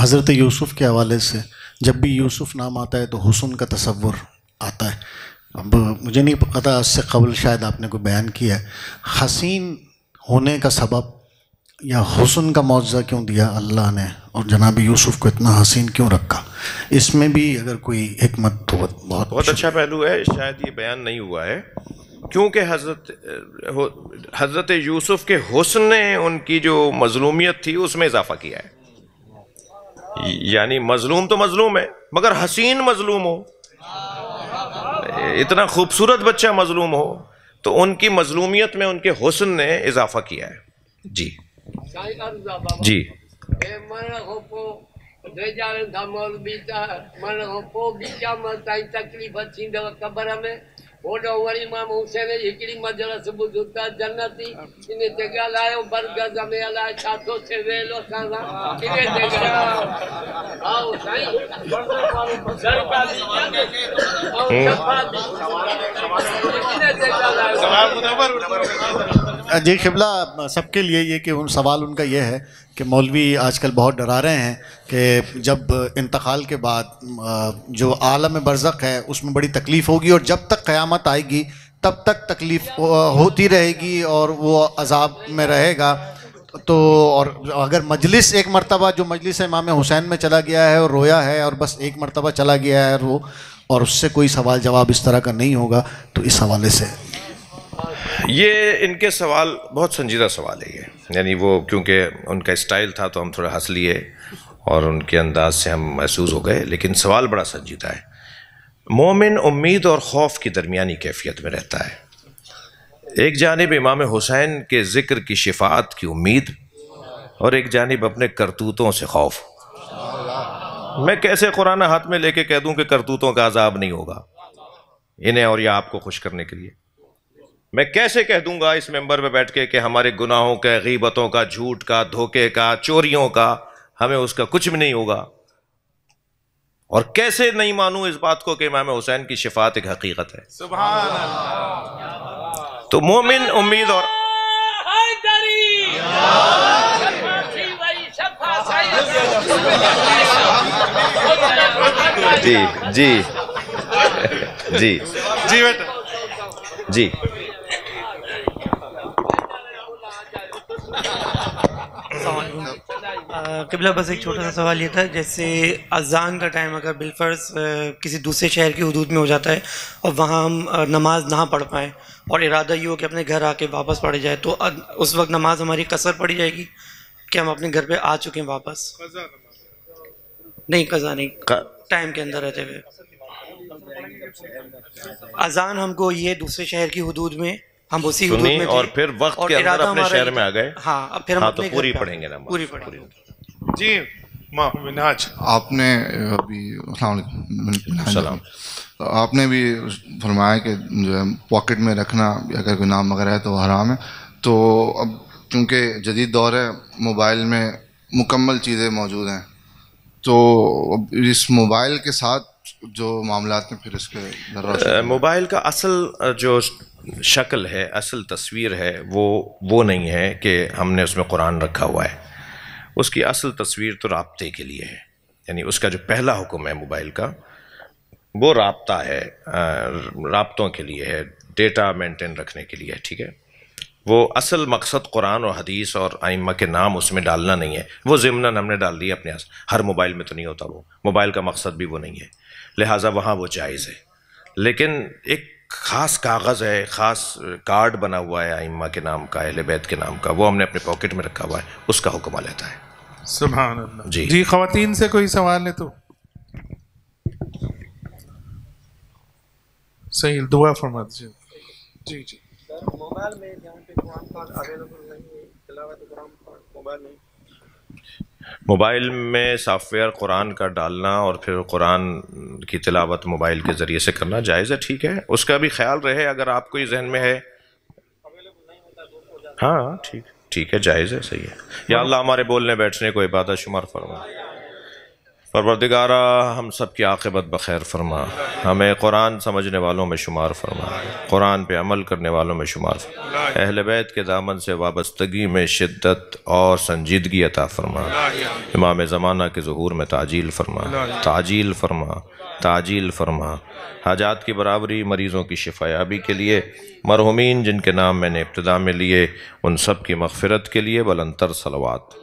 हज़रत यूसुफ़ के हवाले से जब भी यूसुफ़ नाम आता है तो हुसन का तस्वुर आता है अब मुझे नहीं पता उससे कबल शायद आपने कोई बयान किया है हसीन होने का सबब या हुसन का मुआवजा क्यों दिया अल्लाह ने और जनाब यूसुफ को इतना हसीन क्यों रखा इसमें भी अगर कोई हमत तो बहुत बहुत अच्छा पहलू है शायद ये बयान नहीं हुआ है क्योंकि हजरत हजरत यूसुफ के हुसन ने उनकी जो मजलूमियत थी उसमें इजाफा किया है यानी मजलूम तो मजलूम है मगर हसीन मजलूम हो इतना खूबसूरत बच्चा मजलूम हो तो उनकी मजलूमियत में उनके हुसन ने इजाफा किया है जी जी मन होपो भेजावे धामोल बीचा मन होपो बीचा मां ताई तकलीफ़ थींदव क़बर में होॾो वरी मां मूंखे हिकिड़ी मज़ल सुबुह जो त जन्नती इन ते ॻाल्हायो बरगज़ में अलाए छा थो थिए वेलो सां इन ते ॻाल्हायो साईं इन ते ॻाल्हायो जी शिबला सबके लिए ये कि उन सवाल उनका ये है कि मौलवी आजकल बहुत डरा रहे हैं कि जब इंतकाल के बाद जो आलम बरज़क है उसमें बड़ी तकलीफ़ होगी और जब तक क़यामत आएगी तब तक तकलीफ़ होती रहेगी और वो अजाब में रहेगा तो और अगर मजलिस एक मरतबा जो मजलिस इमाम हुसैन में चला गया है और रोया है और बस एक मरतबा चला गया है वो और उससे कोई सवाल जवाब इस तरह का नहीं होगा तो इस हवाले से ये इनके सवाल बहुत संजीदा सवाल है ये यानी वो क्योंकि उनका स्टाइल था तो हम थोड़ा हंस लिए और उनके अंदाज से हम महसूस हो गए लेकिन सवाल बड़ा संजीदा है मोमिन उम्मीद और खौफ की दरमियानी कैफियत में रहता है एक जानब इमाम हुसैन के ज़िक्र की शिफात की उम्मीद और एक जानब अपने करतूतों से खौफ मैं कैसे कुराना हाथ में लेके कह दूं कि करतूतों का अजाब नहीं होगा इन्हें और यह आपको खुश करने के लिए मैं कैसे कह दूंगा इस मेंबर में बैठ के कि हमारे गुनाहों के गीबतों का झूठ का धोखे का चोरियों का हमें उसका कुछ भी नहीं होगा और कैसे नहीं मानूं इस बात को कि इमाम हुसैन की शिफात एक हकीकत है तो मोमिन उम्मीद और जी जी जी जी बेटा जी किबला बस एक छोटा सा सवाल ये था जैसे अजान का टाइम अगर बिलफर्स किसी दूसरे शहर की हदूद में हो जाता है और वहाँ हम नमाज ना पढ़ पाएँ और इरादा ये हो कि अपने घर आके वापस पढ़ जाए तो उस वक्त नमाज हमारी कसर पड़ी जाएगी कि हम अपने घर पे आ चुके हैं वापस नहीं कज़ा नहीं टाइम के अंदर रहते हुए अजान हमको ये दूसरे शहर की हदूद में हम उसी सुनी और फिर वक्त और के अंदर अपने शहर में आ गए हाँ अब फिर हम हाँ, तो पूरी पढ़ेंगे ना पूरी पढ़ेंगे जी मिनाज आपने अभी सलाम तो आपने भी फरमाया कि जो है पॉकेट में रखना अगर कोई नाम वगैरह है तो हराम है तो अब क्योंकि जदीद दौर है मोबाइल में मुकम्मल चीज़ें मौजूद हैं तो अब इस मोबाइल के साथ जो मामला में फिर इसके मोबाइल का असल जो शक्ल है असल तस्वीर है वो वो नहीं है कि हमने उसमें कुरान रखा हुआ है उसकी असल तस्वीर तो रबते के लिए है यानी उसका जो पहला हुक्म है मोबाइल का वो रबता है रबतों के लिए है डेटा मेंटेन रखने के लिए है ठीक है वो असल मकसद कुरान और हदीस और आइमा के नाम उसमें डालना नहीं है वो ज़िमन हमने डाल दिया अपने हर मोबाइल में तो नहीं होता वो मोबाइल का मकसद भी वो नहीं है लिहाजा वहाँ वो जायज़ है लेकिन एक ख़ास कागज़ है ख़ास कार्ड बना हुआ है आइम्मा के नाम का अहल बैत के नाम का वो हमने अपने पॉकेट में रखा हुआ है उसका हुक्म लेता है सुबह जी जी ख़वान से कोई सवाल है तो सही दुआ फरमा दीजिए जी जी मोबाइल में जहाँ पे कुरान पाक अवेलेबल नहीं है मोबाइल नहीं मोबाइल में सॉफ्टवेयर कुरान का डालना और फिर कुरान की तिलावत मोबाइल के ज़रिए से करना जायज़ है ठीक है उसका भी ख्याल रहे अगर आपको ये जहन में है हाँ ठीक ठीक है जायज़ है सही है या अल्लाह हमारे बोलने बैठने को इबादत शुमार फरमा परवरदिगारा हम सब की आकबत बखैर फरमा हमें कुरान समझने वालों में शुमार फरमा कुरान पे अमल करने वालों में शुमार फरमा अहल बैत के दामन से वाबस्तगी में शिद्दत और संजीदगी अता फरमा इमाम ज़माना के जहूर में ताजील फरमा ताजील फरमा ताजील फरमा हाजात की बराबरी मरीज़ों की शिफायाबी के लिए मरहुमीन जिनके नाम मैंने इब्तदा में लिए उन सब की मगफरत के लिए बलंतर सलवात